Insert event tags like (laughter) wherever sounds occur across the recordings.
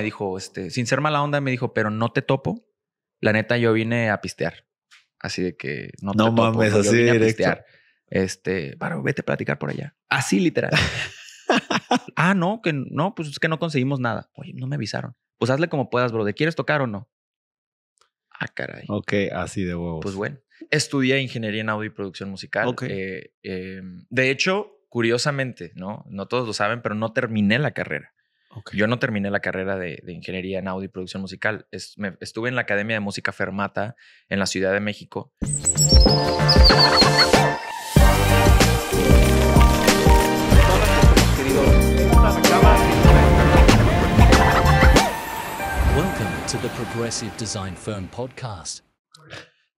me dijo, este, sin ser mala onda, me dijo, pero no te topo. La neta, yo vine a pistear. Así de que no, no te mames, topo. así directo. Este, para vete a platicar por allá. Así literal. (laughs) ah, no, que no, pues es que no conseguimos nada. Oye, no me avisaron. Pues hazle como puedas, bro. ¿De quieres tocar o no? Ah, caray. Ok, así de huevos. Pues bueno. Estudié ingeniería en audio y producción musical. Eh, em, de hecho, curiosamente, ¿no? No todos lo saben, pero no terminé la carrera. Yo no terminé la carrera de, ingeniería en audio y producción musical. estuve en la Academia de Música Fermata en la Ciudad de México.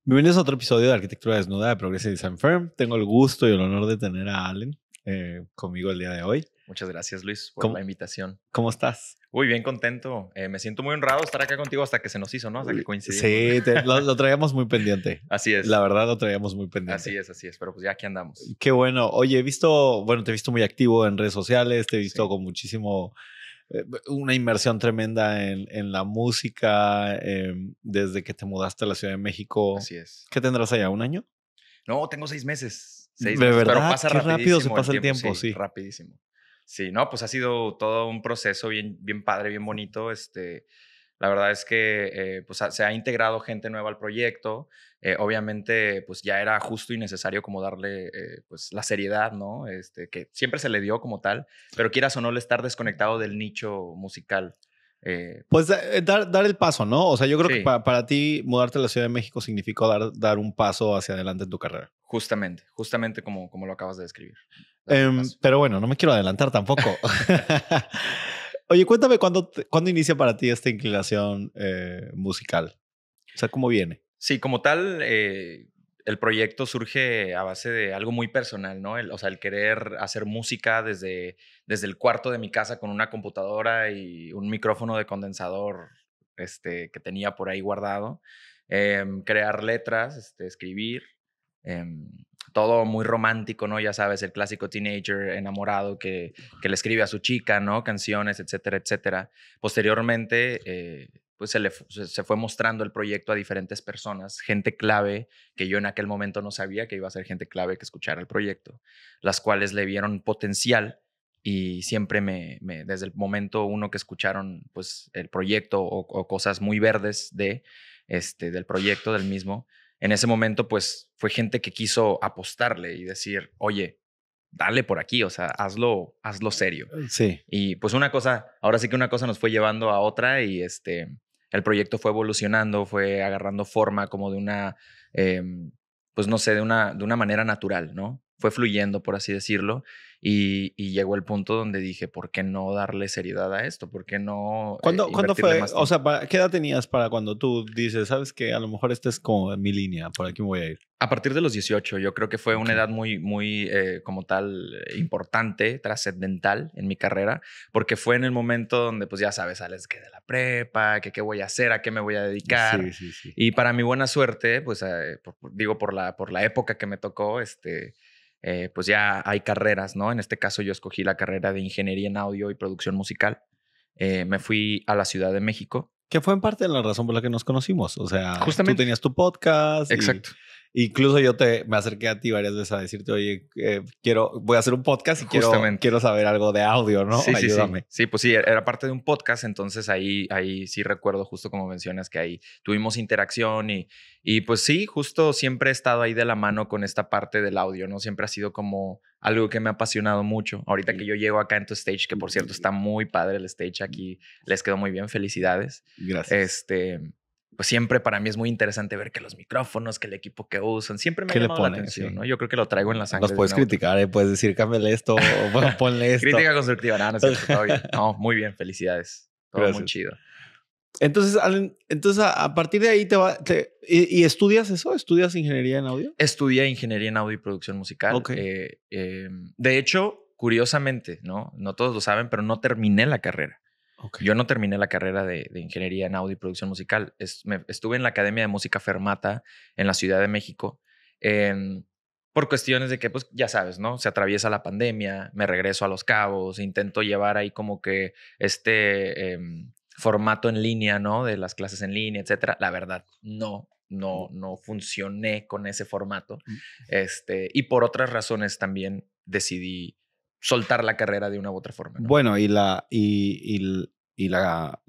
Bienvenidos a otro episodio de Arquitectura Desnuda de Progressive Design Firm. Tengo el gusto y el honor de tener a Allen eh, conmigo el día de hoy. Muchas gracias, Luis, por la invitación. ¿Cómo estás? Uy, bien contento. Eh, me siento muy honrado estar acá contigo hasta que se nos hizo, ¿no? Hasta que coincidimos. Sí, lo, traíamos muy pendiente. (laughs) Así es. La verdad, lo traíamos muy pendiente. Así es, así es. Pero pues ya aquí andamos. Qué bueno. Oye, he visto, bueno, te he visto muy activo en redes sociales, te he visto con muchísimo eh, una inmersión tremenda en, en la música em, desde que te mudaste a la Ciudad de México. Así es. ¿Qué tendrás allá? ¿Un año? No, tengo seis meses. Seis de verdad, pero pasa Qué rápido se pasa el tiempo, sí, Rapidísimo. Sí, no, pues ha sido todo un proceso bien, bien padre, bien bonito. Este, la verdad es que eh, pues, se ha integrado gente nueva al proyecto. Eh, obviamente, pues ya era justo y necesario como darle eh, pues, la seriedad, ¿no? Este, que siempre se le dio como tal, pero quieras o no, estar desconectado del nicho musical. Eh, pues eh, dar, dar el paso, ¿no? O sea, yo creo que para, ti mudarte a la Ciudad de México significó dar, dar un paso hacia adelante en tu carrera. Justamente, justamente como, como lo acabas de describir. Em, pero bueno, no me quiero adelantar tampoco. (laughs) (laughs) Oye, cuéntame cuándo, inicia para ti esta inclinación eh, musical. O sea, ¿cómo viene? Sí, como tal, el proyecto surge a base de algo muy personal, ¿no? o sea, el querer hacer música desde, desde el cuarto de mi casa con una computadora y un micrófono de condensador este, que tenía por ahí guardado. Em, crear letras, este, escribir. Em, todo muy romántico, ¿no? Ya sabes, el clásico teenager enamorado que, le escribe a su chica, ¿no? Canciones, etcétera, etcétera. Posteriormente, eh, pues, se, se fue mostrando el proyecto a diferentes personas, gente clave que yo en aquel momento no sabía que iba a ser gente clave que escuchara el proyecto, las cuales le vieron potencial y siempre me, desde el momento uno que escucharon pues el proyecto o, o, cosas muy verdes de este del proyecto del mismo, en ese momento pues fue gente que quiso apostarle y decir, "Oye, dale por aquí, o sea, hazlo, hazlo serio. Eh, sí. Y pues una cosa, ahora sí que una cosa nos fue llevando a otra y este, el proyecto fue evolucionando, fue agarrando forma como de una, em, pues no sé, de una, de una manera natural, ¿no? fue fluyendo, por así decirlo, y, llegó el punto donde dije, ¿por qué no darle seriedad a esto? ¿Por qué no... ¿Cuándo, eh, cuando fue? o sea, ¿qué edad tenías para cuando tú dices, sabes que a lo mejor esta es como mi línea, por aquí me voy a ir? A partir de los 18, yo creo que fue una edad muy, muy eh, como tal, eh, importante, trascendental en mi carrera, porque fue en el momento donde, pues ya sabes, sales que de la prepa, que qué voy a hacer, a qué me voy a dedicar. Sí, sí, sí. Y para mi buena suerte, pues digo, por la, por la época que me tocó, este, eh, pues ya hay carreras, ¿no? En este caso yo escogí la carrera de ingeniería en audio y producción musical. Eh, me fui a la Ciudad de México. Que fue en parte la razón por la que nos conocimos. O sea, tú tenías tu podcast. Exacto. Incluso yo te, me acerqué a ti varias veces a decirte, oye, eh, quiero, voy a hacer un podcast y quiero, quiero, saber algo de audio, ¿no? Sí, Ayúdame. Sí, pues sí, e-, era parte de un podcast, entonces ahí, ahí sí recuerdo justo como mencionas que ahí tuvimos interacción y, y pues sí, justo siempre he estado ahí de la mano con esta parte del audio, ¿no? Siempre ha sido como algo que me ha apasionado mucho. Ahorita que yo llego acá en tu stage, que por cierto está muy padre el stage aquí, les quedó muy bien, felicidades. Gracias. Este, pues siempre para mí es muy interesante ver que los micrófonos, que el equipo que usan, siempre me ha llamado ponen, la atención, ¿no? Yo creo que lo traigo en las sangre. Los puedes criticar, ¿eh? puedes decir, cámbiale esto, o (laughs) ponle esto. Crítica constructiva, no, no, (laughs) todo no muy bien, felicidades. Todo muy chido. Entonces, entonces a, partir de ahí te va te, y, estudias eso, estudias ingeniería en audio. Estudié ingeniería en audio y producción musical. Eh, em, de hecho, curiosamente, no, no todos lo saben, pero no terminé la carrera. Yo no terminé la carrera de, ingeniería en audio y producción musical. estuve en la Academia de Música Fermata en la Ciudad de México em, por cuestiones de que, pues ya sabes, ¿no? Se atraviesa la pandemia, me regreso a Los Cabos, intento llevar ahí como que este em, formato en línea, ¿no? De las clases en línea, etcétera. La verdad, no. No, no funcioné con ese formato. Mm. Este, y por otras razones también decidí soltar la carrera de una u otra forma. Bueno, y, la, y la,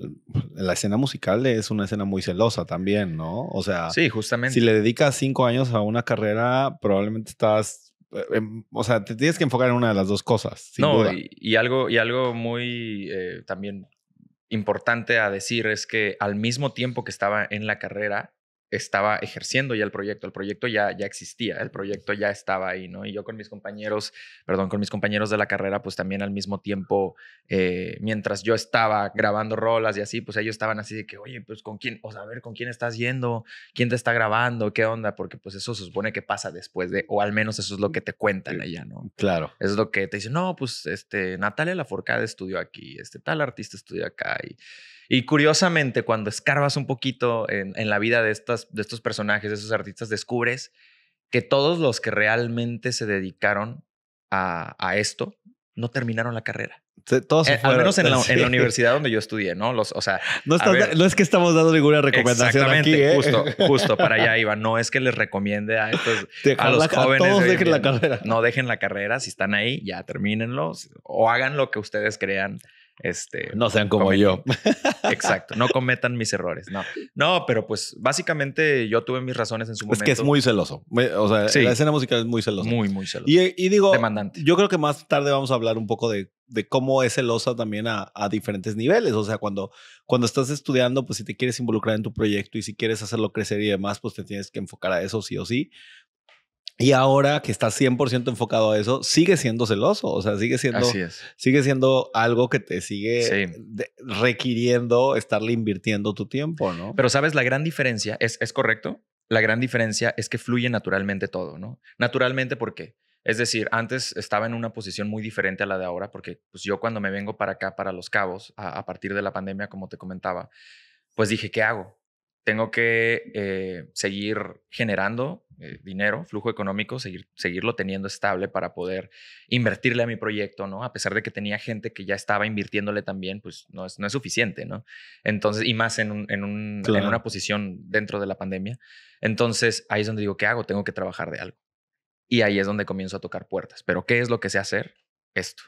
la escena musical es una escena muy celosa también, ¿no? O sea, sí, justamente. si le dedicas cinco años a una carrera, probablemente estás, eh, em, o sea, te tienes que enfocar en una de las dos cosas. no, Y, algo, y algo muy eh, también importante a decir es que al mismo tiempo que estaba en la carrera, estaba ejerciendo ya el proyecto, el proyecto ya, ya existía, el proyecto ya estaba ahí, ¿no? Y yo con mis compañeros, perdón, con mis compañeros de la carrera, pues también al mismo tiempo, eh, mientras yo estaba grabando rolas y así, pues ellos estaban así de que, oye, pues con quién, o sea, a ver, con quién estás yendo, quién te está grabando, qué onda, porque pues eso se supone que pasa después de, o al menos eso es lo que te cuentan allá, ¿no? Claro. es lo que te dicen, no, pues este, Natalia Laforcada estudió aquí, este tal artista estudió acá y y curiosamente, cuando escarbas un poquito en, la vida de, estos personajes, de esos artistas, descubres que todos los que realmente se dedicaron a, esto no terminaron la carrera. Todos eh, al menos (laughs) en la, universidad donde yo estudié, ¿no? Los, o sea, no, es que estamos dando ninguna recomendación aquí, ¿eh? justo, (laughs) justo para allá iba. No es que les recomiende a estos los jóvenes. A todos dejen la carrera. No dejen la carrera, si están ahí ya termínenlo o hagan lo que ustedes crean este, no sean como yo. (laughs) Exacto, no cometan mis errores. No, no, pero pues básicamente yo tuve mis razones en su momento. Es que es muy celoso. la escena musical es muy celosa. Muy, muy celosa. Y, digo, demandante. Yo creo que más tarde vamos a hablar un poco de, cómo es celosa también a, diferentes niveles. O sea, cuando, cuando estás estudiando, pues si te quieres involucrar en tu proyecto y si quieres hacerlo crecer y demás, pues te tienes que enfocar a eso sí o sí. Y ahora que estás 100% enfocado a eso, sigue siendo celoso, o sea, sigue siendo, sigue siendo algo que te sigue requiriendo estarle invirtiendo tu tiempo, ¿no? Pero sabes, la gran diferencia, es, es correcto, la gran diferencia es que fluye naturalmente todo, ¿no? Naturalmente, porque Es decir, antes estaba en una posición muy diferente a la de ahora, porque pues, yo cuando me vengo para acá, para Los Cabos, a, partir de la pandemia, como te comentaba, pues dije, ¿qué hago? Tengo que eh, seguir generando eh, dinero, flujo económico, seguir, seguirlo teniendo estable para poder invertirle a mi proyecto, ¿no? A pesar de que tenía gente que ya estaba invirtiéndole también, pues no es, no es suficiente, ¿no? Entonces, y más en, en, una posición dentro de la pandemia. Entonces, ahí es donde digo, ¿qué hago? Tengo que trabajar de algo. Y ahí es donde comienzo a tocar puertas. Pero, ¿qué es lo que sé hacer? Esto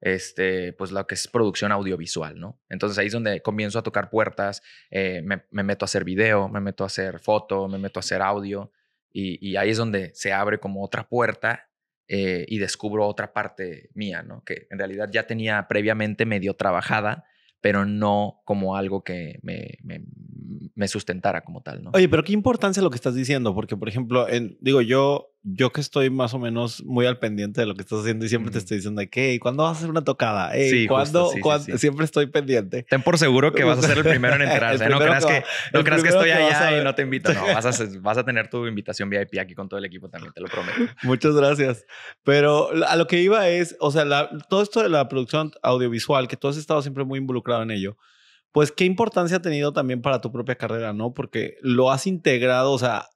este, pues lo que es producción audiovisual, ¿no? Entonces ahí es donde comienzo a tocar puertas, eh, me, me, meto a hacer video, me meto a hacer foto, me meto a hacer audio, y, ahí es donde se abre como otra puerta eh, y descubro otra parte mía, ¿no? Que en realidad ya tenía previamente medio trabajada, pero no como algo que me, me sustentara como tal, ¿no? Oye, pero qué importancia lo que estás diciendo, porque por ejemplo, en, digo yo, yo que estoy más o menos muy al pendiente de lo que estás haciendo y siempre te estoy diciendo, que ¿cuándo vas a hacer una tocada? ¿cuándo, Siempre estoy pendiente. Ten por seguro que vas a ser el primero en (laughs) enterarse. ¿eh? no creas que, estoy allá y no te invito. No, vas a, (laughs) tener tu invitación VIP aquí con todo el equipo también, te lo prometo. Muchas gracias. Pero a lo que iba es, o sea, todo esto de la producción audiovisual, que tú has estado siempre muy involucrado en ello pues qué importancia ha tenido también para tu propia carrera, ¿no? Porque lo has integrado, o sea,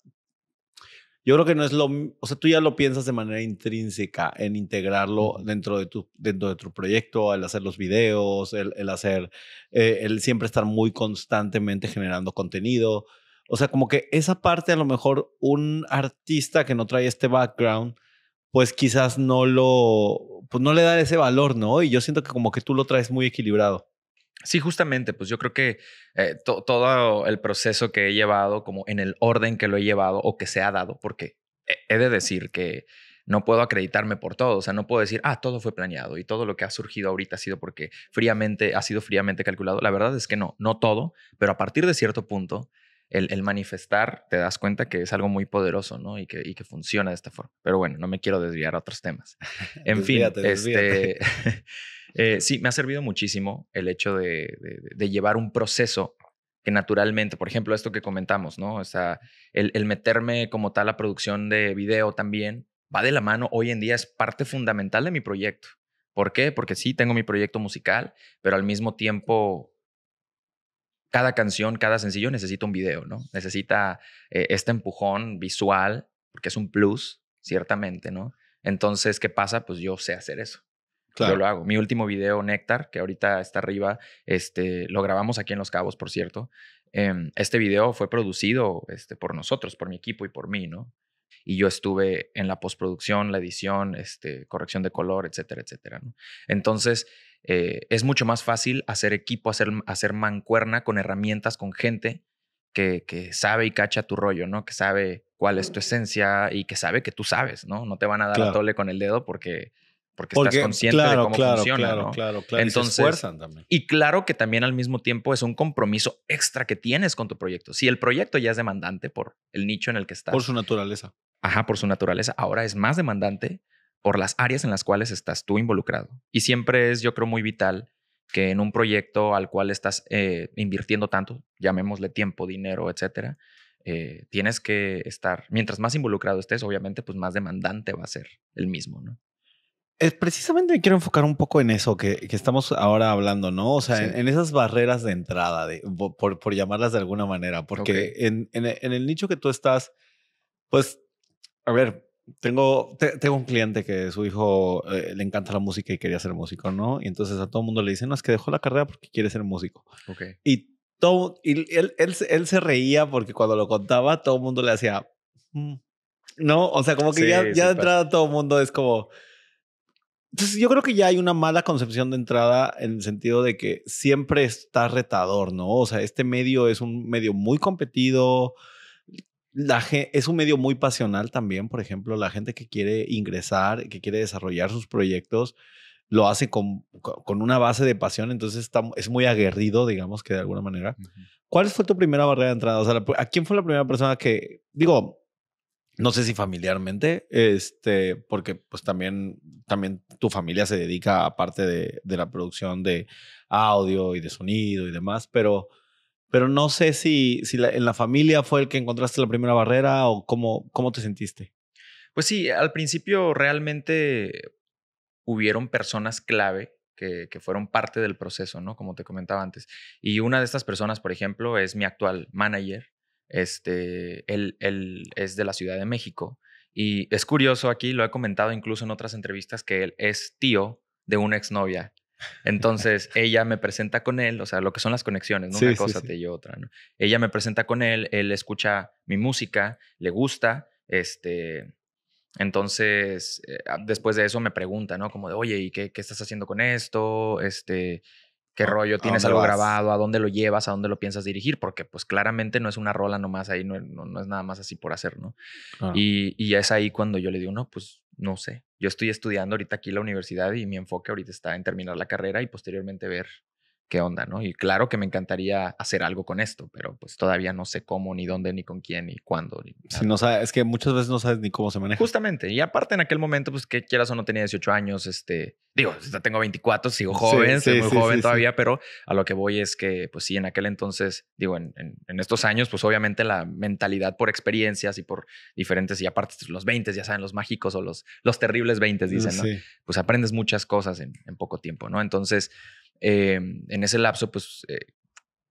yo creo que no es lo, o sea, tú ya lo piensas de manera intrínseca en integrarlo dentro de tu, dentro de proyecto, el hacer los videos, el, hacer, eh, el siempre estar muy constantemente generando contenido. O sea, como que esa parte a lo mejor un artista que no trae este background, pues quizás no lo, pues no le da ese valor, ¿no? Y yo siento que como que tú lo traes muy equilibrado. Sí, justamente, pues yo creo que eh, todo el proceso que he llevado, como en el orden que lo he llevado o que se ha dado, porque he de decir que no puedo acreditarme por todo, o sea, no puedo decir, ah, todo fue planeado y todo lo que ha surgido ahorita ha sido porque fríamente, ha sido fríamente calculado. La verdad es que no, no todo, pero a partir de cierto punto, el, manifestar, te das cuenta que es algo muy poderoso, ¿no? Y que, funciona de esta forma. Pero bueno, no me quiero desviar a otros temas. (laughs) En fin, este... (laughs) Eh, sí, me ha servido muchísimo el hecho de, llevar un proceso que naturalmente, por ejemplo, esto que comentamos, ¿no? O sea, el, meterme como tal a producción de video también va de la mano. Hoy en día es parte fundamental de mi proyecto. ¿Por qué? Porque sí, tengo mi proyecto musical, pero al mismo tiempo cada canción, cada sencillo necesita un video, ¿no? Necesita eh, este empujón visual, porque es un plus, ciertamente, ¿no? Entonces, ¿qué pasa? Pues yo sé hacer eso. Yo lo hago. Mi último video, Néctar, que ahorita está arriba, este, lo grabamos aquí en Los Cabos, por cierto. Em, este video fue producido este, por nosotros, por mi equipo y por mí, ¿no? Y yo estuve en la postproducción, la edición, este, corrección de color, etcétera, etcétera. ¿no? Entonces, eh, es mucho más fácil hacer equipo, hacer, hacer mancuerna con herramientas, con gente que, que, sabe y cacha tu rollo, ¿no? Que sabe cuál es tu esencia y que sabe que tú sabes, ¿no? No te van a dar claro. tole con el dedo porque porque, estás consciente de cómo funciona. ¿no? claro, Entonces, y esfuerzan también. Y claro que también al mismo tiempo es un compromiso extra que tienes con tu proyecto. Si el proyecto ya es demandante por el nicho en el que estás. Por su naturaleza. Ajá, por su naturaleza. Ahora es más demandante por las áreas en las cuales estás tú involucrado. Y siempre es, yo creo, muy vital que en un proyecto al cual estás eh, invirtiendo tanto, llamémosle tiempo, dinero, etcétera, eh, tienes que estar, mientras más involucrado estés, obviamente, pues más demandante va a ser el mismo, ¿no? precisamente quiero enfocar un poco en eso que, que estamos ahora hablando, ¿no? O sea, en, esas barreras de entrada, de, por, por, llamarlas de alguna manera, porque en, en, el nicho que tú estás, pues, a ver, tengo, tengo un cliente que su hijo eh, le encanta la música y quería ser músico, ¿no? Y entonces a todo el mundo le dicen, no, es que dejó la carrera porque quiere ser músico. Okay. Y, y él, él, se reía porque cuando lo contaba, todo el mundo le hacía... Mm", no, o sea, como que ya, ya de entrada todo el mundo es como, entonces, yo creo que ya hay una mala concepción de entrada en el sentido de que siempre está retador, ¿no? O sea, este medio es un medio muy competido. La es un medio muy pasional también, por ejemplo, la gente que quiere ingresar, que quiere desarrollar sus proyectos, lo hace con, una base de pasión, entonces es muy aguerrido, digamos que de alguna manera. ¿Cuál fue tu primera barrera de entrada? O sea, ¿a quién fue la primera persona que, digo, no sé si familiarmente, este, porque pues también, también tu familia se dedica a parte de, la producción de audio y de sonido y demás, pero, pero no sé si, si en la familia fue el que encontraste la primera barrera o cómo, cómo te sentiste. Pues sí, al principio realmente hubieron personas clave que, que, fueron parte del proceso, ¿no? Como te comentaba antes. Y una de estas personas, por ejemplo, es mi actual manager, este, él, él es de la Ciudad de México. Y es curioso aquí, lo he comentado incluso en otras entrevistas, que él es tío de una exnovia. Entonces (laughs) ella me presenta con él, o sea, lo que son las conexiones, una cosa te y otra, ¿no? Ella me presenta con él, él escucha mi música, le gusta, este, entonces, eh, ah, después de eso me pregunta, ¿no? Como de, oye, ¿y qué, qué, estás haciendo con esto? Este, ¿Qué rollo? ¿Tienes algo grabado? ¿A dónde lo llevas? ¿A dónde lo piensas dirigir? Porque pues claramente no es una rola nomás ahí, no, no, es nada más así por hacer, ¿no? Y, y, es ahí cuando yo le digo, no, pues no sé. Yo estoy estudiando ahorita aquí en la universidad y mi enfoque ahorita está en terminar la carrera y posteriormente ver qué onda, ¿no? Y claro que me encantaría hacer algo con esto, pero pues todavía no sé cómo, ni dónde, ni con quién, ni cuándo. si no sabes, es que muchas veces no sabes ni cómo se maneja. Justamente, y aparte en aquel momento, pues que quieras o no tenía 18 años, este, digo, tengo 24, sigo joven, soy muy joven todavía, pero a lo que voy es que, pues sí, en aquel entonces, digo, en, estos años, pues obviamente la mentalidad por experiencias y por diferentes, y aparte los 20, ya saben, los mágicos o los, los terribles 20, dicen, ¿no? Pues aprendes muchas cosas en, en poco tiempo, ¿no? Entonces, Em, en ese lapso, pues eh,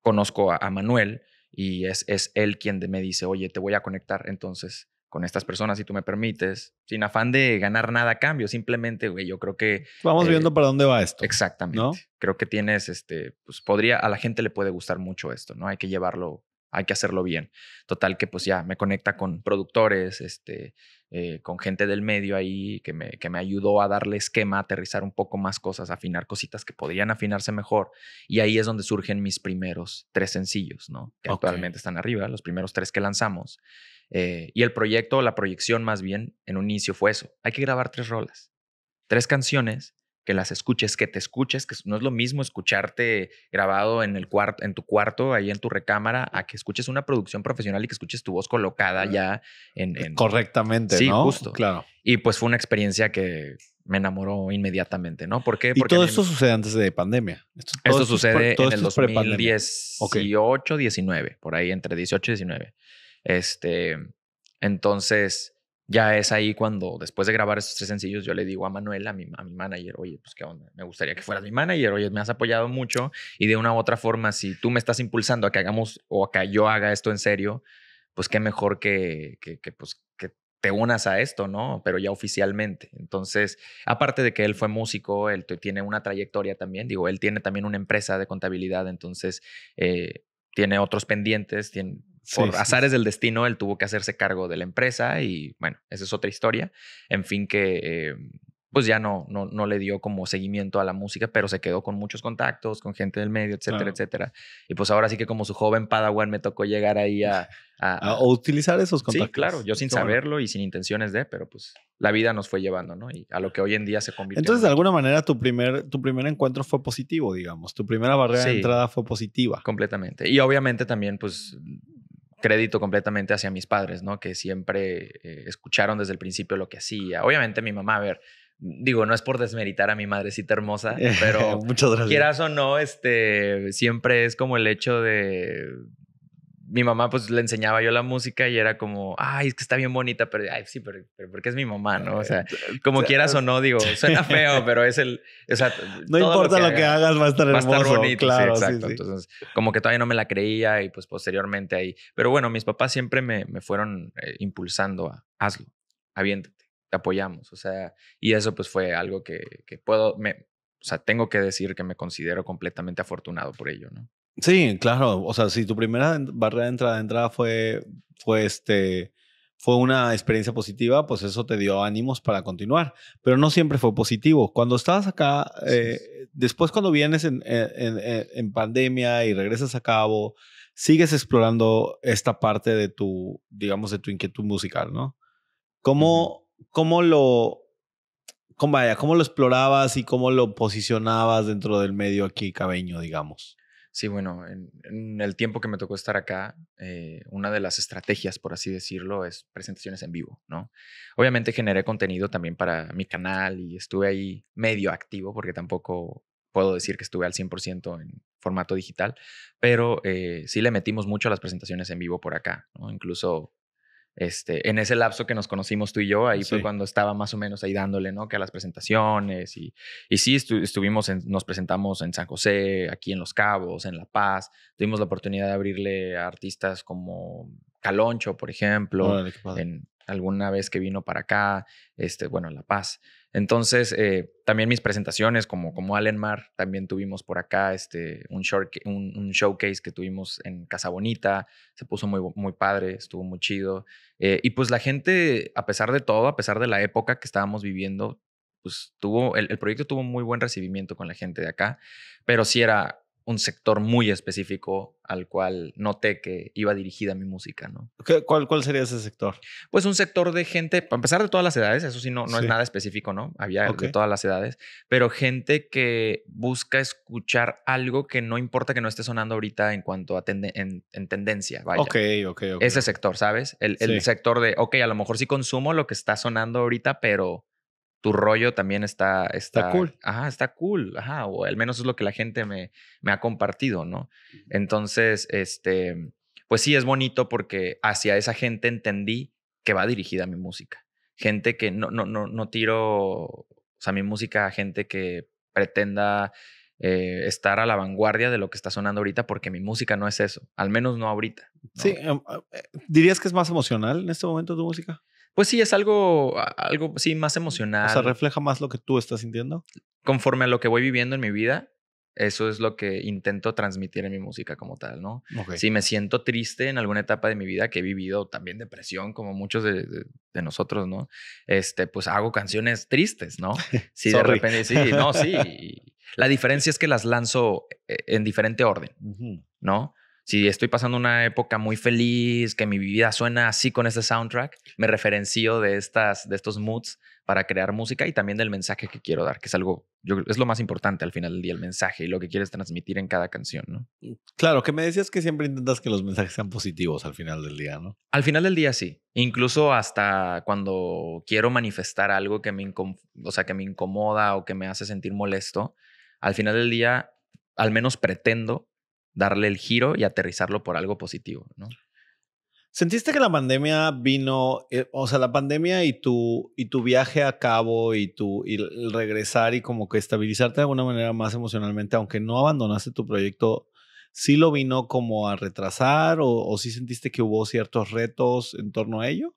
conozco a, Manuel y es, es él quien me dice, oye, te voy a conectar entonces con estas personas, si tú me permites, sin afán de ganar nada a cambio, simplemente, güey, yo creo que... Vamos eh, viendo para dónde va esto. Exactamente. Creo que tienes, este, pues podría, a la gente le puede gustar mucho esto, ¿no? Hay que llevarlo hay que hacerlo bien. Total que pues ya me conecta con productores, este, eh, con gente del medio ahí que me, que me ayudó a darle esquema, aterrizar un poco más cosas, afinar cositas que podrían afinarse mejor. Y ahí es donde surgen mis primeros tres sencillos, ¿no? Que actualmente están arriba, los primeros tres que lanzamos. Eh, y el proyecto, la proyección más bien, en un inicio fue eso. Hay que grabar tres rolas, tres canciones que las escuches, que te escuches, que no es lo mismo escucharte grabado en, el cuarto, en tu cuarto, ahí en tu recámara, a que escuches una producción profesional y que escuches tu voz colocada ya en, en, Correctamente, sí, justo. Claro. Y pues fue una experiencia que me enamoró inmediatamente, ¿no? ¿Por qué? Porque y todo esto sucede antes de pandemia. Esto, sucede en el 2018, 19, por ahí, entre 18 y 19. Este, entonces ya es ahí cuando, después de grabar esos tres sencillos, yo le digo a Manuel, a mi, a mi manager, oye, pues qué onda, me gustaría que fueras mi manager, oye, me has apoyado mucho y de una u otra forma, si tú me estás impulsando a que hagamos o a que yo haga esto en serio, pues qué mejor que, que, pues, que te unas a esto, ¿no? Pero ya oficialmente. Entonces, aparte de que él fue músico, él tiene una trayectoria también, digo, él tiene también una empresa de contabilidad, entonces... Eh, tiene otros pendientes, tiene, por azares del destino, él tuvo que hacerse cargo de la empresa y bueno, esa es otra historia. En fin, que eh, pues ya no, no, no, le dio como seguimiento a la música, pero se quedó con muchos contactos, con gente del medio, etcétera, etcétera. Y pues ahora sí que como su joven Padawan me tocó llegar ahí a... A, utilizar esos contactos. Sí, claro, yo sin saberlo y sin intenciones de, pero pues la vida nos fue llevando, ¿no? Y a lo que hoy en día se convirtió. Entonces, de alguna manera, tu primer, tu primer encuentro fue positivo, digamos. Tu primera barrera de entrada fue positiva. Completamente. Y obviamente también, pues, crédito completamente hacia mis padres, ¿no? Que siempre eh, escucharon desde el principio lo que hacía. Obviamente mi mamá, a ver, mm, digo, no es por desmeritar a mi madrecita hermosa, (laughs) pero quieras o no, este, siempre es como el hecho de mi mamá pues le enseñaba yo la música y era como, ay, es que está bien bonita, pero ay, sí, pero, porque es mi mamá, ¿no? O sea, eh, como quieras o no, digo, (laughs) suena feo, pero es el, o sea, no importa lo que, hagas, va a estar hermoso, va bonito, claro, sí, exacto. Entonces, como que todavía no me la creía y pues posteriormente ahí, pero bueno, mis papás siempre me, me fueron eh, impulsando a hazlo, aviéntate, te apoyamos, o sea, y eso pues fue algo que, que puedo, me, o sea, tengo que decir que me considero completamente afortunado por ello, ¿no? Sí, claro. O sea, si tu primera barrera de entrada, fue, fue, este, fue una experiencia positiva, pues eso te dio ánimos para continuar. Pero no siempre fue positivo. Cuando estabas acá, eh, después cuando vienes en, pandemia y regresas a cabo, sigues explorando esta parte de tu, digamos, de tu inquietud musical, ¿no? ¿Cómo, cómo lo... Cómo, vaya, ¿Cómo lo explorabas y cómo lo posicionabas dentro del medio aquí cabeño, digamos? Sí, bueno, en, el tiempo que me tocó estar acá, eh, una de las estrategias, por así decirlo, es presentaciones en vivo, ¿no? Obviamente generé contenido también para mi canal y estuve ahí medio activo porque tampoco puedo decir que estuve al 100% en formato digital, pero eh, sí le metimos mucho a las presentaciones en vivo por acá, ¿no? Incluso este, en ese lapso que nos conocimos tú y yo, ahí fue cuando estaba más o menos ahí dándole, ¿no? Que a las presentaciones y, y sí, estuvimos, nos presentamos en San José, aquí en Los Cabos, en La Paz, tuvimos la oportunidad de abrirle a artistas como Caloncho, por ejemplo, en, alguna vez que vino para acá, este, bueno, La Paz. Entonces, eh, también mis presentaciones, como, como Allen Mar, también tuvimos por acá este, un, short, un, showcase que tuvimos en Casa Bonita, se puso muy, muy padre, estuvo muy chido. Eh, y pues la gente, a pesar de todo, a pesar de la época que estábamos viviendo, pues tuvo, el, el proyecto tuvo muy buen recibimiento con la gente de acá, pero sí era, un sector muy específico al cual noté que iba dirigida mi música, ¿no? cuál, ¿Cuál sería ese sector? Pues un sector de gente, a pesar de todas las edades, eso sí, no, no es nada específico, ¿no? Había de todas las edades, pero gente que busca escuchar algo que no importa que no esté sonando ahorita en cuanto a en, tendencia, vaya. Ok, ok, ok. Ese sector, ¿sabes? El, sector de, ok, a lo mejor sí consumo lo que está sonando ahorita, pero tu rollo también está, está, cool. Ajá, está cool, ajá, o al menos es lo que la gente me, me ha compartido, ¿no? Entonces, este, pues sí, es bonito porque hacia esa gente entendí que va dirigida mi música. Gente que no, no, no, no tiro, a mi música a gente que pretenda eh, estar a la vanguardia de lo que está sonando ahorita, porque mi música no es eso, al menos no ahorita. Sí, em, eh, ¿dirías que es más emocional en este momento tu música? Pues sí, es algo, algo sí, más emocional. O sea, refleja más lo que tú estás sintiendo. Conforme a lo que voy viviendo en mi vida, eso es lo que intento transmitir en mi música como tal, ¿no? Si me siento triste en alguna etapa de mi vida que he vivido también depresión, como muchos de, nosotros, ¿no? Este, pues hago canciones tristes, ¿no? (laughs) Sí, de repente, sí, no, sí. (laughs) La diferencia es que las lanzo eh, en diferente orden, ¿no? si estoy pasando una época muy feliz, que mi vida suena así con este soundtrack, me referencio de, estas, de estos moods para crear música y también del mensaje que quiero dar, que es algo, es lo más importante al final del día, el mensaje y lo que quieres transmitir en cada canción, ¿no? Mm, claro, que me decías que siempre intentas que los mensajes sean positivos al final del día, ¿no? Al final del día sí, incluso hasta cuando quiero manifestar algo que me, sea, que me incomoda o que me hace sentir molesto, al final del día al menos pretendo darle el giro y aterrizarlo por algo positivo, ¿no? ¿Sentiste que la pandemia vino, eh, o sea, la pandemia y tu, y tu viaje a cabo y tu regresar y como que estabilizarte de alguna manera más emocionalmente, aunque no abandonaste tu proyecto, sí lo vino como a retrasar o, o sí sentiste que hubo ciertos retos en torno a ello?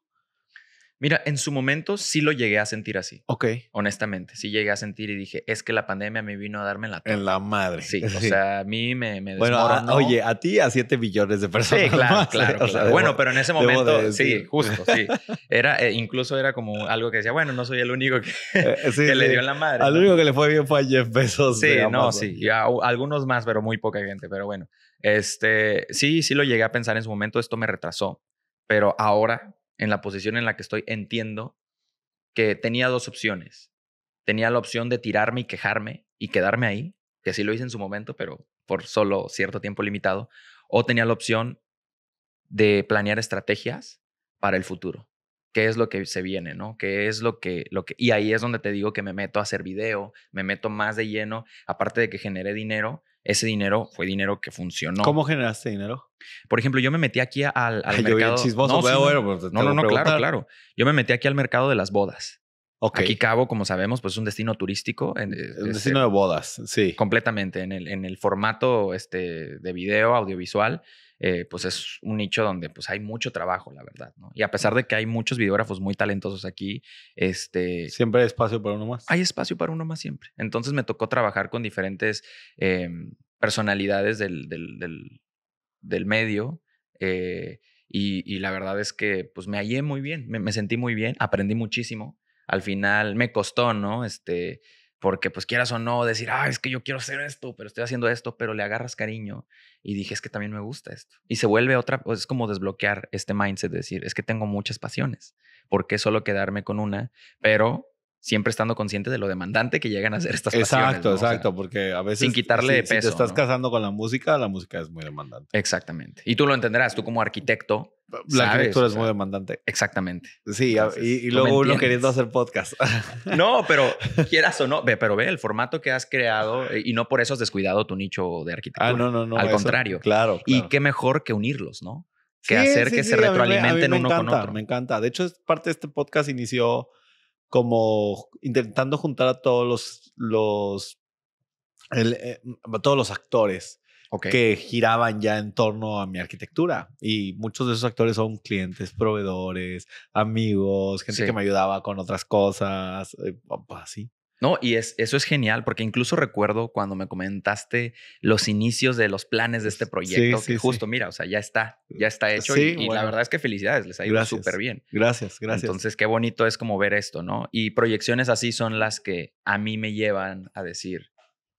Mira, en su momento sí lo llegué a sentir así. Ok. Honestamente, sí llegué a sentir y dije, es que la pandemia me vino a darme la... En la madre. Sí, o (laughs) sea, a mí me, me Bueno, oye, a ti a 7 billones de personas. Sí, claro, ¿eh? claro. (laughs) bueno, pero en ese momento, sí, (laughs) justo, sí. Era, eh, incluso era como algo que decía, bueno, no soy el único que, eh, le dio la madre. Al único que le fue bien fue a Jeff Bezos. Sí, no, sí. algunos más, pero muy poca gente, pero bueno. Este, sí, sí lo llegué a pensar en su momento, esto me retrasó. Pero ahora en la posición en la que estoy, entiendo que tenía dos opciones. Tenía la opción de tirarme y quejarme y quedarme ahí, que sí lo hice en su momento, pero por solo cierto tiempo limitado, o tenía la opción de planear estrategias para el futuro. ¿Qué es lo que se viene, no? ¿Qué es lo que, lo que... Y ahí es donde te digo que me meto a hacer video, me meto más de lleno, aparte de que generé dinero, ese dinero fue dinero que funcionó. ¿Cómo generaste dinero? Por ejemplo, yo me metí aquí al, mercado. no, no, no, no claro, claro. Yo me metí aquí al mercado de las bodas. Okay. Aquí Cabo, como sabemos, pues es un destino turístico. En, eh, un este destino de bodas, sí. Completamente, en el, en el formato este, de video, audiovisual. Eh, pues es un nicho donde pues hay mucho trabajo, la verdad, ¿no? Y a pesar de que hay muchos videógrafos muy talentosos aquí, este... Siempre hay espacio para uno más. Hay espacio para uno más siempre. Entonces me tocó trabajar con diferentes em, personalidades del, del, medio. Eh, y, la verdad es que pues me hallé muy bien, me, me sentí muy bien, aprendí muchísimo. Al final me costó, ¿no? Este, porque pues quieras o no decir, ah, es que yo quiero hacer esto, pero estoy haciendo esto, pero le agarras cariño y dices que también me gusta esto. Y se vuelve otra, pues, es como desbloquear este mindset de decir, es que tengo muchas pasiones, ¿por qué solo quedarme con una? Pero siempre estando consciente de lo demandante que llegan a ser estas Exacto, pasiones, exacto, porque a veces sin quitarle peso. Si te estás casando con la música, la música es muy demandante. Exactamente. Y tú lo entenderás, tú como arquitecto. La arquitectura es muy demandante. Exactamente. Sí, y, luego uno queriendo hacer podcast. (laughs) No, pero (laughs) quieras o no, ve, pero ve el formato que has creado eh, y no por eso has descuidado tu nicho de arquitectura. Ah, no, no, no. Al contrario. Claro, Y qué mejor que unirlos, ¿no? Que hacer que se retroalimenten uno con otro. Me encanta. De hecho, parte de este podcast inició como intentando juntar a todos los, los, eh, todos los actores que giraban ya en torno a mi arquitectura. Y muchos de esos actores son clientes, proveedores, amigos, gente que me ayudaba con otras cosas, eh, así. No, y es, eso es genial, porque incluso recuerdo cuando me comentaste los inicios de los planes de este proyecto, que justo, mira, o sea, ya está, ya eh, está hecho. y, y la verdad es que felicidades, les ha ido súper bien. Gracias, gracias. Entonces, qué bonito es como ver esto, ¿no? Y proyecciones así son las que a mí me llevan a decir,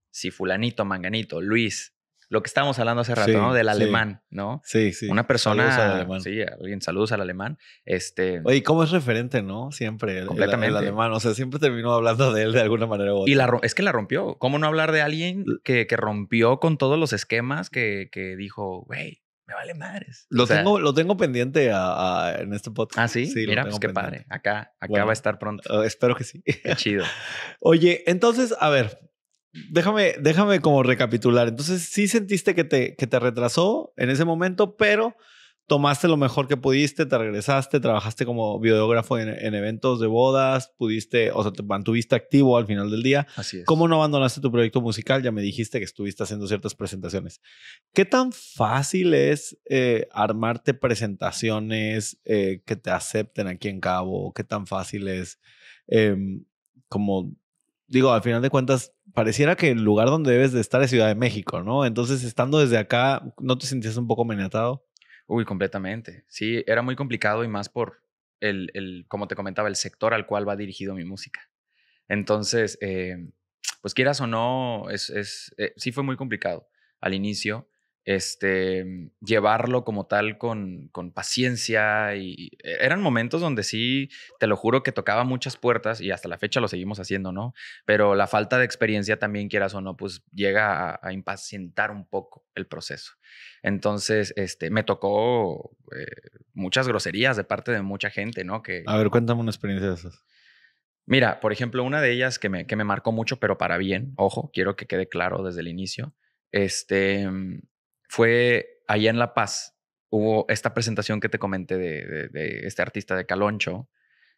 si fulanito, manganito, Luis, lo que estábamos hablando hace rato, ¿no? Del alemán, ¿no? Sí, sí. Una persona. Saludos al alemán. Sí, alguien, saludos al alemán. Este. Oye, ¿cómo es referente, no? Siempre. completamente. El, alemán. O sea, siempre terminó hablando de él de alguna manera u otra. Y la, es que la rompió. ¿Cómo no hablar de alguien que, rompió con todos los esquemas que, que dijo, güey, me vale madres. Lo, tengo, lo tengo pendiente en este podcast. Ah, sí. sí Mira, pues, qué padre. Acá, acá va a estar pronto. Eh, espero que sí. Qué chido. (laughs) Oye, entonces, a ver, déjame, déjame como recapitular. Entonces, sí sentiste que te, que te retrasó en ese momento, pero tomaste lo mejor que pudiste, te regresaste, trabajaste como videógrafo en, eventos de bodas, pudiste, o sea, te mantuviste activo al final del día. Así es. ¿Cómo no abandonaste tu proyecto musical? Ya me dijiste que estuviste haciendo ciertas presentaciones. ¿Qué tan fácil es eh, armarte presentaciones eh, que te acepten aquí en Cabo? ¿Qué tan fácil es, em, como, digo, al final de cuentas, pareciera que el lugar donde debes de estar es Ciudad de México, ¿no? Entonces, estando desde acá, ¿no te sentías un poco amenatado? Uy, completamente. Sí, era muy complicado y más por el, el como te comentaba, el sector al cual va dirigido mi música. Entonces, em, pues quieras o no, es, eh, sí fue muy complicado al inicio este, llevarlo como tal con, paciencia. Y e-, eran momentos donde sí, te lo juro que tocaba muchas puertas y hasta la fecha lo seguimos haciendo, ¿no? Pero la falta de experiencia también, quieras o no, pues llega a, impacientar un poco el proceso. Entonces, este, me tocó eh, muchas groserías de parte de mucha gente, ¿no? Que, a ver, cuéntame una experiencia de esas. Mira, por ejemplo, una de ellas que me, que me marcó mucho, pero para bien, ojo, quiero que quede claro desde el inicio, este, mm, fue allá en La Paz, hubo esta presentación que te comenté de, este artista de Caloncho,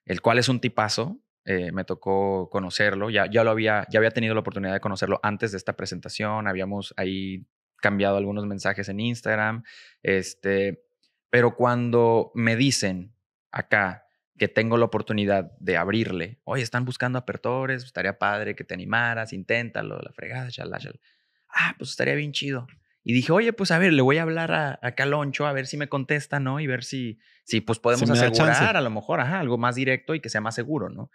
el cual es un tipazo, eh, me tocó conocerlo, ya, ya lo había, ya había tenido la oportunidad de conocerlo antes de esta presentación, habíamos ahí cambiado algunos mensajes en Instagram, este, pero cuando me dicen acá que tengo la oportunidad de abrirle, oye, están buscando apertores, estaría padre que te animaras, inténtalo, la fregada, ya, Ah, pues estaría bien chido. Y dije, oye, pues a ver, le voy a hablar a, Caloncho a ver si me contesta, ¿no? Y ver si, si pues podemos asegurar a lo mejor, ajá, algo más directo y que sea más seguro, ¿no?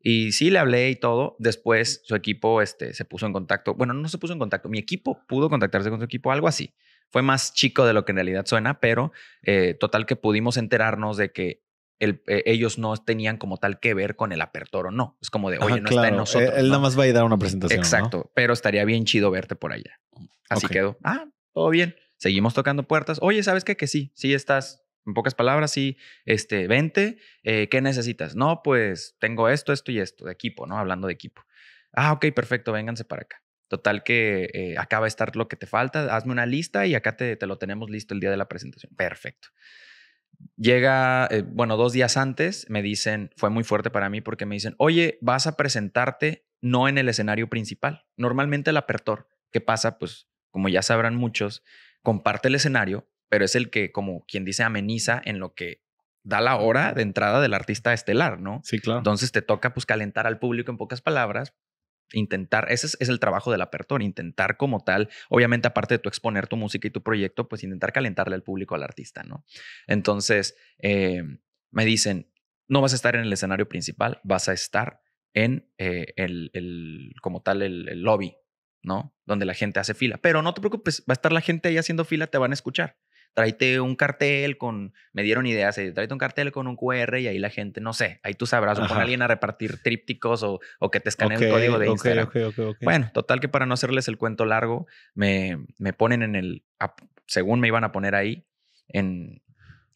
Y sí, le hablé y todo. Después su equipo este, se puso en contacto. Bueno, no se puso en contacto. Mi equipo pudo contactarse con su equipo, algo así. Fue más chico de lo que en realidad suena, pero eh, total que pudimos enterarnos de que eh, ellos no tenían como tal que ver con el apertoro, no. Es como de, oye, no está en eh, nosotros. Él, nada más va a ir a dar una presentación. Exacto, pero estaría bien chido verte por allá. Así quedó. Ah, todo bien. Seguimos tocando puertas. Oye, ¿sabes qué? Que sí, sí estás. En pocas palabras, sí, este, vente, eh, ¿qué necesitas? No, pues tengo esto, esto y esto, de equipo, ¿no? Hablando de equipo. Ah, ok, perfecto, vénganse para acá. Total que acaba de estar lo que te falta, hazme una lista y acá te, te lo tenemos listo el día de la presentación. Perfecto. Llega, eh, bueno, dos días antes me dicen, fue muy fuerte para mí porque me dicen, oye, vas a presentarte no en el escenario principal. Normalmente el apertor, ¿qué pasa? Pues como ya sabrán muchos, comparte el escenario, pero es el que, como quien dice, ameniza en lo que da la hora de entrada del artista estelar, ¿no? Sí, claro. Entonces te toca pues calentar al público en pocas palabras intentar, ese es, el trabajo del apertor, intentar como tal, obviamente aparte de tu exponer tu música y tu proyecto, pues intentar calentarle al público al artista, ¿no? Entonces, eh, me dicen, no vas a estar en el escenario principal, vas a estar en eh, el, como tal, el lobby, ¿no? Donde la gente hace fila, pero no te preocupes, va a estar la gente ahí haciendo fila, te van a escuchar tráete un cartel con, me dieron ideas, eh, tráete un cartel con un QR y ahí la gente, no sé, ahí tú sabrás, o alguien a repartir trípticos o, que te escanee el código de Instagram. bueno, total que para no hacerles el cuento largo, me, me ponen en el, según me iban a poner ahí, en,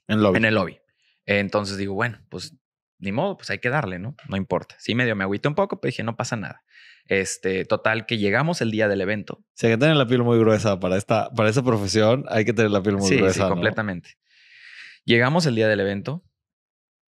en, lobby. en el lobby. Entonces digo, bueno, pues ni modo, pues hay que darle, ¿no? No importa. Sí, medio me agüité un poco, pero dije, no pasa nada. Este, total, que llegamos el día del evento. O hay que tener la piel muy gruesa para esta, para esa profesión, hay que tener la piel muy gruesa. Sí, completamente. Llegamos el día del evento,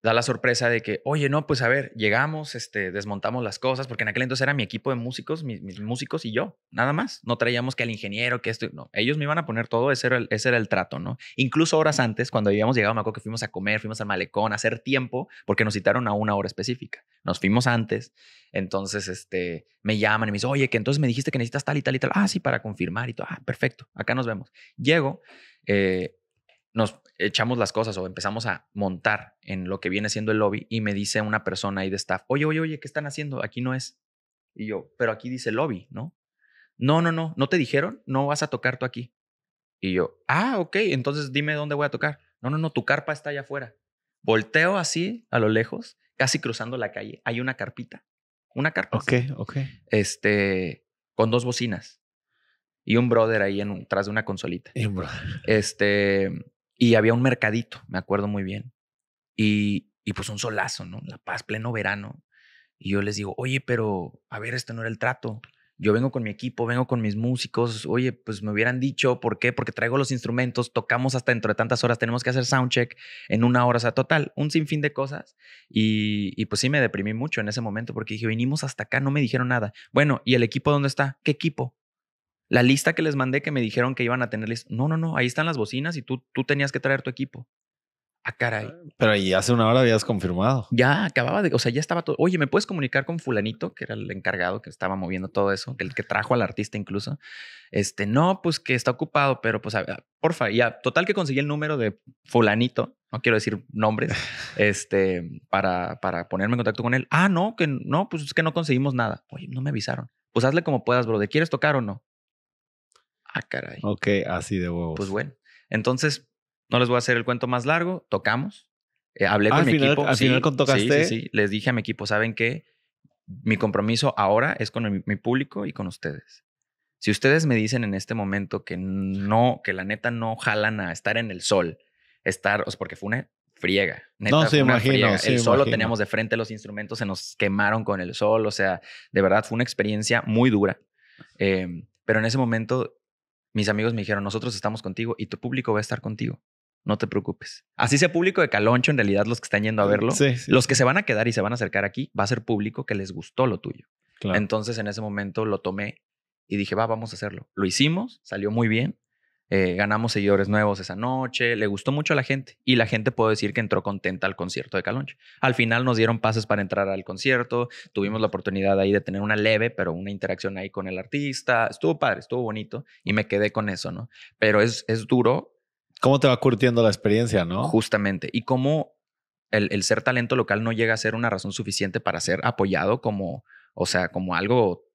da la sorpresa de que, oye, no, pues a ver, llegamos, este, desmontamos las cosas, porque en aquel entonces era mi equipo de músicos, mis, músicos y yo, nada más. No traíamos que el ingeniero, que esto, no. Ellos me iban a poner todo, ese era el, ese era el trato, ¿no? Incluso horas antes, cuando habíamos llegado, me acuerdo que fuimos a comer, fuimos al malecón, a hacer tiempo, porque nos citaron a una hora específica. Nos fuimos antes, entonces, este, me llaman y me dicen, oye, que entonces me dijiste que necesitas tal y tal y tal. Ah, sí, para confirmar y todo. Ah, perfecto, acá nos vemos. Llego, eh, nos echamos las cosas o empezamos a montar en lo que viene siendo el lobby y me dice una persona ahí de staff, oye, oye, oye, ¿qué están haciendo? Aquí no es. Y yo, pero aquí dice lobby, ¿no? No, no, no, ¿no te dijeron? No vas a tocar tú aquí. Y yo, ah, ok, entonces dime dónde voy a tocar. No, no, no, tu carpa está allá afuera. Volteo así, a lo lejos, casi cruzando la calle, hay una carpita, una carpa. Ok, ok. Este, con dos bocinas y un brother ahí en tras de una consolita. Y un brother. Este, y había un mercadito, me acuerdo muy bien. Y, y pues un solazo, ¿no? La Paz, pleno verano. Y yo les digo, oye, pero a ver, esto no era el trato. Yo vengo con mi equipo, vengo con mis músicos. Oye, pues me hubieran dicho, ¿por qué? Porque traigo los instrumentos, tocamos hasta dentro de tantas horas, tenemos que hacer soundcheck en una hora, o sea, total, un sinfín de cosas. Y, y pues sí me deprimí mucho en ese momento porque dije, vinimos hasta acá, no me dijeron nada. Bueno, ¿y el equipo dónde está? ¿Qué equipo? La lista que les mandé que me dijeron que iban a tener No, no, no, ahí están las bocinas y tú, tú tenías que traer tu equipo. A ah, caray. Ah, pero ahí hace una hora habías confirmado. Ya, acababa de, o sea, ya estaba todo. Oye, ¿me puedes comunicar con fulanito, que era el encargado que estaba moviendo todo eso, el que trajo al artista incluso? Este, no, pues que está ocupado, pero pues, porfa, ya, total que conseguí el número de fulanito, no quiero decir nombres, (laughs) este, para, para ponerme en contacto con él. Ah, no, que no, pues es que no conseguimos nada. Oye, no me avisaron. Pues hazle como puedas, bro, ¿de quieres tocar o no? Ah, caray. Ok, así de huevos. Pues bueno, entonces no les voy a hacer el cuento más largo, tocamos. Eh, hablé ah, con mi equipo. Al final con tocaste. Sí, sí, sí, Les dije a mi equipo, ¿saben qué? Mi compromiso ahora es con mi público y con ustedes. Si ustedes me dicen en este momento que no, que la neta no jalan a estar en el sol, estar, o sea, porque fue una friega. Neta, no, se imagina. el sol lo teníamos de frente, los instrumentos se nos quemaron con el sol, o sea, de verdad fue una experiencia muy dura. Em, pero en ese momento mis amigos me dijeron, nosotros estamos contigo y tu público va a estar contigo. No te preocupes. Así sea público de Caloncho, en realidad los que están yendo a mm, verlo, los que se van a quedar y se van a acercar aquí, va a ser público que les gustó lo tuyo. Entonces en ese momento lo tomé y dije, va, vamos a hacerlo. Lo hicimos, salió muy bien eh, ganamos seguidores nuevos esa noche, le gustó mucho a la gente y la gente puedo decir que entró contenta al concierto de Calonche. Al final nos dieron pases para entrar al concierto, tuvimos la oportunidad ahí de tener una leve, pero una interacción ahí con el artista, estuvo padre, estuvo bonito y me quedé con eso, ¿no? Pero es, es duro. ¿Cómo te va curtiendo la experiencia, no? Justamente, y cómo el, el ser talento local no llega a ser una razón suficiente para ser apoyado como, o sea, como algo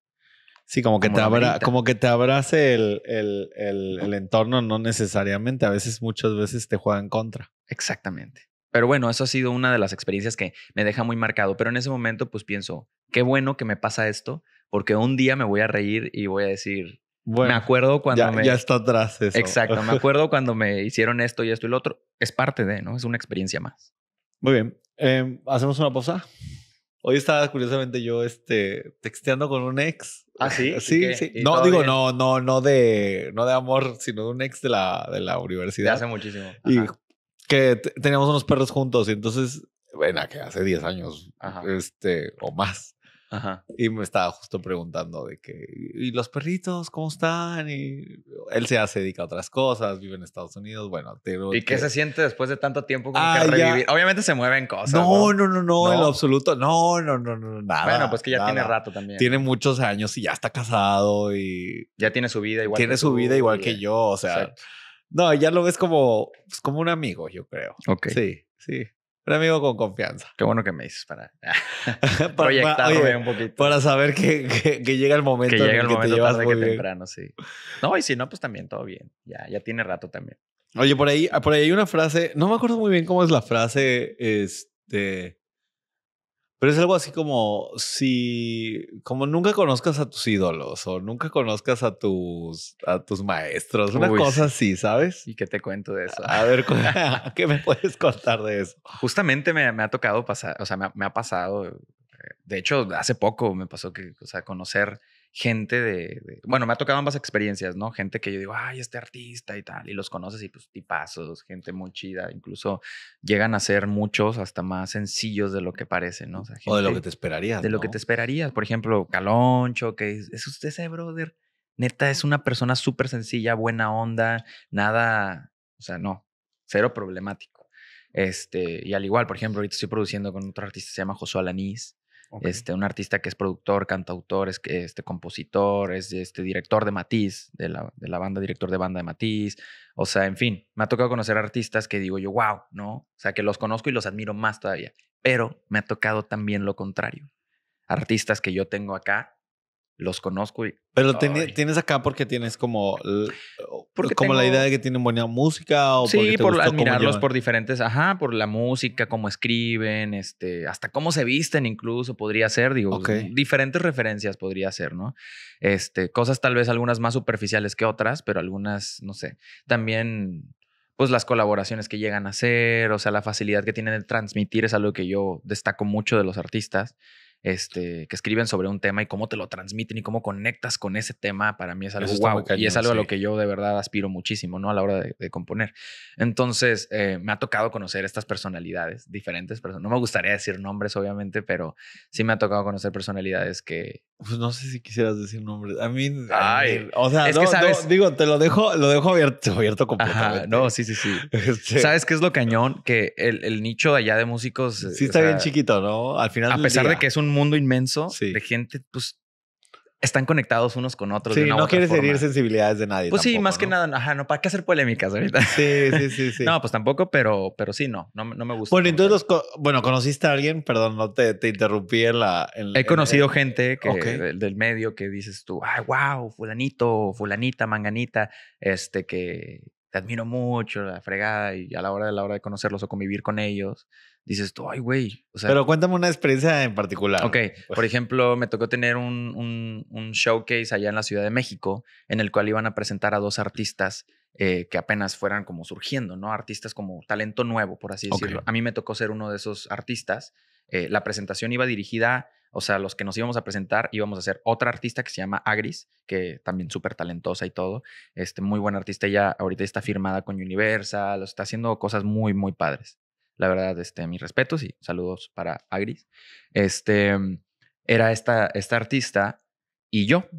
Sí, como que, te, abra, como que te abrace el, el, el, entorno, no necesariamente. A veces, muchas veces te juega en contra. Exactamente. Pero bueno, eso ha sido una de las experiencias que me deja muy marcado. Pero en ese momento, pues pienso, qué bueno que me pasa esto, porque un día me voy a reír y voy a decir, bueno, me acuerdo cuando ya, me... Ya está atrás eso. Exacto, me (laughs) acuerdo cuando me hicieron esto y esto y lo otro. Es parte de, ¿no? Es una experiencia más. Muy bien. Em, ¿Hacemos una pausa? Hoy estaba curiosamente yo este, texteando con un ex. Ah, sí. (laughs) Sí, sí. No, digo, no, no, no de, no de amor, sino de un ex de la, de la universidad. De hace muchísimo. Y que teníamos unos perros juntos y entonces, bueno, que hace 10 años, este, o más. Ajá. Y me estaba justo preguntando de que, ¿y los perritos cómo están? Y él se hace, dedica a otras cosas, vive en Estados Unidos, bueno. ¿Y qué se siente después de tanto tiempo como que ah, revivir? Obviamente se mueven cosas. No, no, no, no, en lo absoluto. No, no, no, no, nada. Bueno, pues que ya tiene rato también. Tiene muchos años y ya está casado y... Ya tiene su vida igual Tiene su vida igual que yo, o sea... No, ya lo ves como, pues, como un amigo, yo creo. Ok. Sí, sí. Un amigo con confianza. Qué bueno que me dices para, (laughs) (laughs) para un poquito. Para saber que, llega el momento. Que llega el, momento tarde que temprano, sí. No, y si no, pues también todo bien. Ya, ya tiene rato también. Oye, por ahí, por ahí hay una frase, no me acuerdo muy bien cómo es la frase, este, pero es algo así como si, como nunca conozcas a tus ídolos o nunca conozcas a tus, a tus maestros, una cosa así, ¿sabes? ¿Y qué te cuento de eso? A ver, (laughs) (laughs) ¿qué me puedes contar de eso? Justamente me, ha tocado pasar, o sea, me, me, ha pasado, eh, de hecho, hace poco me pasó que, o sea, conocer gente de, bueno, me ha tocado ambas experiencias, ¿no? Gente que yo digo, ay, este artista y tal, y los conoces y pues tipazos, gente muy chida, incluso llegan a ser muchos hasta más sencillos de lo que parecen, ¿no? O, de lo que te esperarías. De lo que te esperarías, por ejemplo, Caloncho, que es, usted ese brother, neta, es una persona súper sencilla, buena onda, nada, o sea, no, cero problemático. Este, y al igual, por ejemplo, ahorita estoy produciendo con otro artista se llama Josué Alanís, este, un artista que es productor, cantautor, es este, compositor, es este, director de Matiz, de la, de la, banda, director de banda de Matiz. O sea, en fin, me ha tocado conocer artistas que digo yo, wow, ¿no? O sea, que los conozco y los admiro más todavía. Pero me ha tocado también lo contrario. Artistas que yo tengo acá los conozco y... Pero tienes acá porque tienes como, porque como la idea de que tienen buena música o... Sí, por admirarlos por diferentes, ajá, por la música, cómo escriben, este, hasta cómo se visten incluso podría ser, digo, pues, diferentes referencias podría ser, ¿no? Este, cosas tal vez algunas más superficiales que otras, pero algunas, no sé, también pues las colaboraciones que llegan a hacer, o sea, la facilidad que tienen de transmitir es algo que yo destaco mucho de los artistas este, que escriben sobre un tema y cómo te lo transmiten y cómo conectas con ese tema, para mí es algo y es algo a lo que yo de verdad aspiro muchísimo, ¿no? A la hora de, componer. Entonces, eh, me ha tocado conocer estas personalidades, diferentes personas. No me gustaría decir nombres, obviamente, pero sí me ha tocado conocer personalidades que, pues no sé si quisieras decir nombres. A mí, Ay, o sea, no, que sabes, digo, te lo dejo, lo dejo abierto, (laughs) abierto completamente. no, sí, sí, sí. (laughs) Este, ¿Sabes qué es lo cañón? Que el, nicho allá de músicos. Sí, eh, está bien chiquito, ¿no? Al final. A pesar de que es un mundo inmenso de gente, pues están conectados unos con otros. no quieres herir sensibilidades de nadie. Pues sí, más que nada, no, ¿para qué hacer polémicas ahorita? (laughs) Sí, sí, sí, no, pues tampoco, pero, pero sí, no, no, no me gusta. Bueno, entonces, bueno, ¿conociste a alguien? Perdón, no te, te interrumpí en la... He conocido gente del, medio que dices tú, ay, wow, fulanito, fulanita, manganita, este, que te admiro mucho, la fregada, y a la hora de la hora de conocerlos o convivir con ellos, dices tú, ay, güey. O sea, Pero cuéntame una experiencia en particular. Ok, pues por ejemplo, me tocó tener un, un, showcase allá en la Ciudad de México, en el cual iban a presentar a dos artistas eh, que apenas fueran como surgiendo, ¿no? Artistas como talento nuevo, por así decirlo. A mí me tocó ser uno de esos artistas. Eh, la presentación iba dirigida o sea, los que nos íbamos a presentar íbamos a ser otra artista que se llama Agris, que también súper talentosa y todo. Este, muy buena artista. Ella ahorita está firmada con Universal, está haciendo cosas muy, muy padres. La verdad, este, mis respetos y saludos para Agris. Este, era esta, esta artista y yo.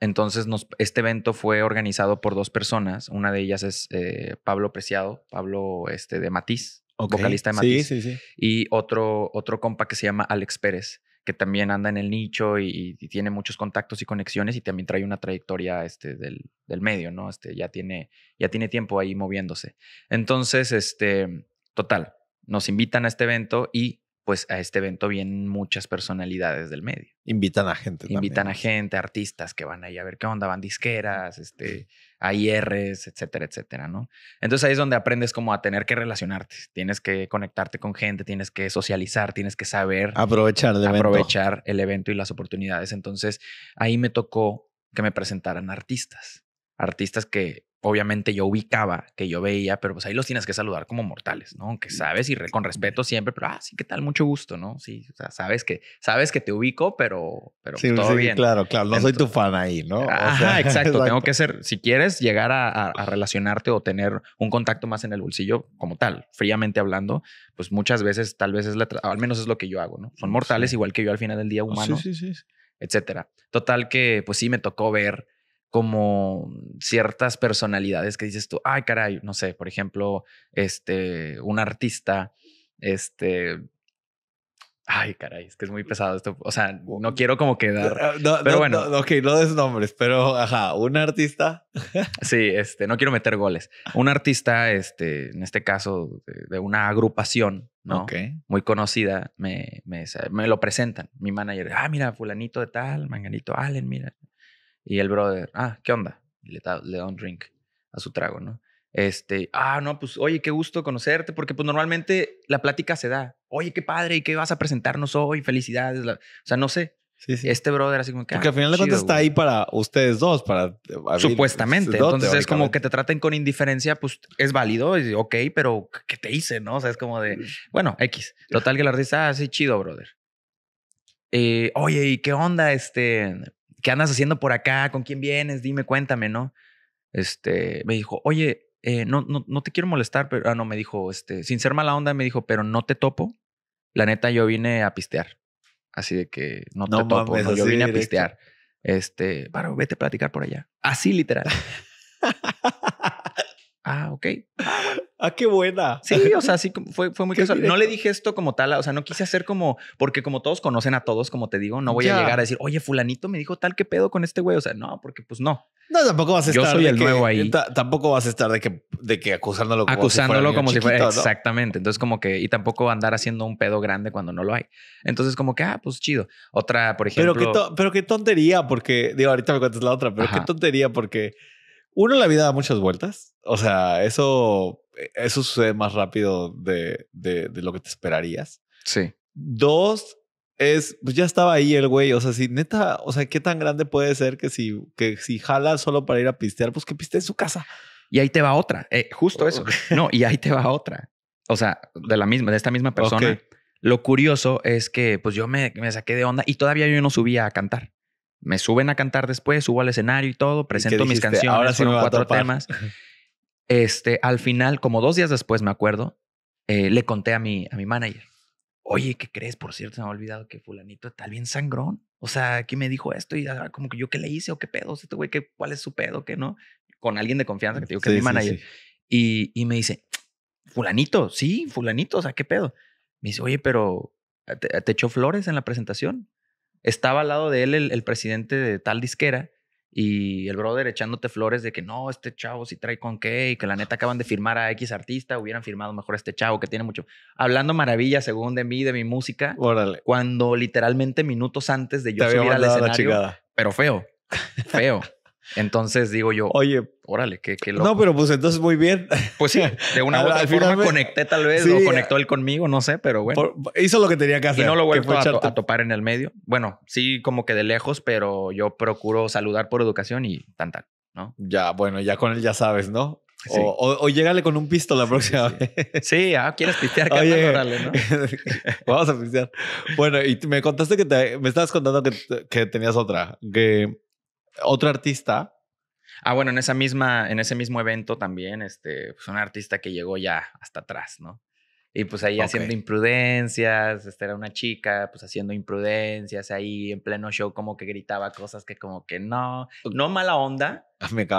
Entonces, nos, este evento fue organizado por dos personas. Una de ellas es eh, Pablo Preciado, Pablo este, de Matiz, vocalista de Matiz. Sí, Y otro, otro compa que se llama Alex Pérez, que también anda en el nicho y, tiene muchos contactos y conexiones y también trae una trayectoria este, del, medio, ¿no? Este, ya, tiene, ya tiene tiempo ahí moviéndose. Entonces, este, total, nos invitan a este evento y pues a este evento vienen muchas personalidades del medio. Invitan a gente. Invitan a gente, artistas que van ahí a ver qué onda, van disqueras, este, AIRs, (laughs) etcétera, etcétera, ¿no? Entonces ahí es donde aprendes como a tener que relacionarte, tienes que conectarte con gente, tienes que socializar, tienes que saber aprovechar el aprovechar el evento y las oportunidades. Entonces ahí me tocó que me presentaran artistas artistas que obviamente yo ubicaba, que yo veía, pero pues ahí los tienes que saludar como mortales, ¿no? Aunque sabes y con respeto siempre, pero ah, sí, ¿qué tal? Mucho gusto, ¿no? Sí, o sea, sabes que sabes que te ubico, pero pero sí, pues, todo bien. claro, claro, no soy tu fan ahí, ¿no? (laughs) exacto, tengo que ser si quieres llegar a, relacionarte o tener un contacto más en el bolsillo como tal, fríamente hablando, pues muchas veces tal vez es la al menos es lo que yo hago, ¿no? Son mm, mortales igual que yo al final del día ah, humano. etcétera. Total que pues sí me tocó ver como ciertas personalidades que dices tú, ay caray, no sé, por ejemplo, este, un artista, este, ay caray, es que es muy pesado esto, o sea, no quiero como quedar, ah, pero bueno. ok, no des nombres, pero ajá, un artista. (laughs) sí, este, no quiero meter goles. Un artista, este, en este caso, de, una agrupación, ¿no? Muy conocida, me, me lo presentan, mi manager, ah, mira, fulanito de tal, manganito Allen, mira, y el brother, ah, ¿qué onda? le da, un drink a su trago, ¿no? Este, ah, no, pues, oye, qué gusto conocerte, porque pues normalmente la plática se da. Oye, qué padre, ¿y qué vas a presentarnos hoy? Felicidades. o sea, no sé. Sí, Este brother así como que... Porque ah, al final de cuentas está ahí para ustedes dos, para... Supuestamente. Entonces es como que te traten con indiferencia, pues es válido, y, ok, pero ¿qué te hice? ¿No? O sea, es como de... Mm. Bueno, X. Total que la artista, ah, sí, chido, brother. Eh, oye, ¿y qué onda? Este... ¿qué andas haciendo por acá? ¿Con quién vienes? Dime, cuéntame, ¿no? Este, me dijo, oye, eh, no, no, no, te quiero molestar, pero, ah, no, me dijo, este, sin ser mala onda, me dijo, pero no te topo. La neta, yo vine a pistear. Así de que no, te topo, yo vine a pistear. Este, para, vete a platicar por allá. Así literal. (laughs) Ah, ok. Ah, (laughs) ah, qué buena. Sí, o sea, sí, fue, muy casual. No le dije esto como tal, o sea, no quise hacer como, porque como todos conocen a todos, como te digo, no voy a llegar a decir, oye, fulanito me dijo tal, que pedo con este güey? O sea, no, porque pues no. No, tampoco vas a estar. soy el nuevo ahí. Tampoco vas a estar de que, de que acusándolo como acusándolo si fuera. como si fuera. Exactamente. Entonces, como que, y tampoco andar haciendo un pedo grande cuando no lo hay. Entonces, como que, ah, pues chido. Otra, por ejemplo. Pero qué, tontería, porque, digo, ahorita me cuentas la otra, pero qué tontería, porque uno, la vida da muchas vueltas. O sea, eso, eh, eso sucede más rápido de, lo que te esperarías. Sí. Dos, es, pues ya estaba ahí el güey, o sea, si neta, o sea, ¿qué tan grande puede ser que si, que si jala solo para ir a pistear, pues que piste en su casa? Y ahí te va otra, eh, justo eso. No, y ahí te va otra. O sea, de la misma, de esta misma persona. Lo curioso es que pues yo me saqué de onda y todavía yo no subía a cantar me suben a cantar después, subo al escenario y todo, presento mis canciones, Ahora son cuatro temas. (laughs) Este, al final, como dos días después, me acuerdo, eh, le conté a mi, a mi manager, oye, ¿qué crees? Por cierto, se me ha olvidado que fulanito está bien sangrón. O sea, aquí me dijo esto y ah, como que yo qué le hice o qué pedo, este güey, ¿qué, ¿cuál es su pedo? ¿Qué no? Con alguien de confianza que te digo que es mi manager. Y, me dice, fulanito, sí, fulanito, o sea, ¿qué pedo? Me dice, oye, pero te echó flores en la presentación estaba al lado de él el, presidente de tal disquera y el brother echándote flores de que no, este chavo si trae con qué y que la neta acaban de firmar a X artista, hubieran firmado mejor este chavo que tiene mucho. Hablando maravilla según de mí, de mi música. Cuando literalmente minutos antes de yo subir al escenario, pero feo, feo. Entonces digo yo, oye, órale, qué, qué No, pero pues entonces muy bien. Pues sí, de una (laughs) u forma conecté tal vez, o conectó él conmigo, no sé, pero bueno. hizo lo que tenía que hacer. Y no lo vuelvo a, topar en el medio. Bueno, sí, como que de lejos, pero yo procuro saludar por educación y tan tal, ¿no? Ya, bueno, ya con él ya sabes, ¿no? O, o, con un pisto la próxima vez. Sí, ah, quieres pistear, órale, (laughs) (laughs) Vamos a pistear. Bueno, y me contaste que te, me estabas contando que, que tenías otra, que otro artista. Ah, bueno, en esa misma, en ese mismo evento también, este, pues un artista que llegó ya hasta atrás, ¿no? Y pues ahí haciendo imprudencias, esta era una chica, pues haciendo imprudencias ahí en pleno show, como que gritaba cosas que como que no, no mala onda,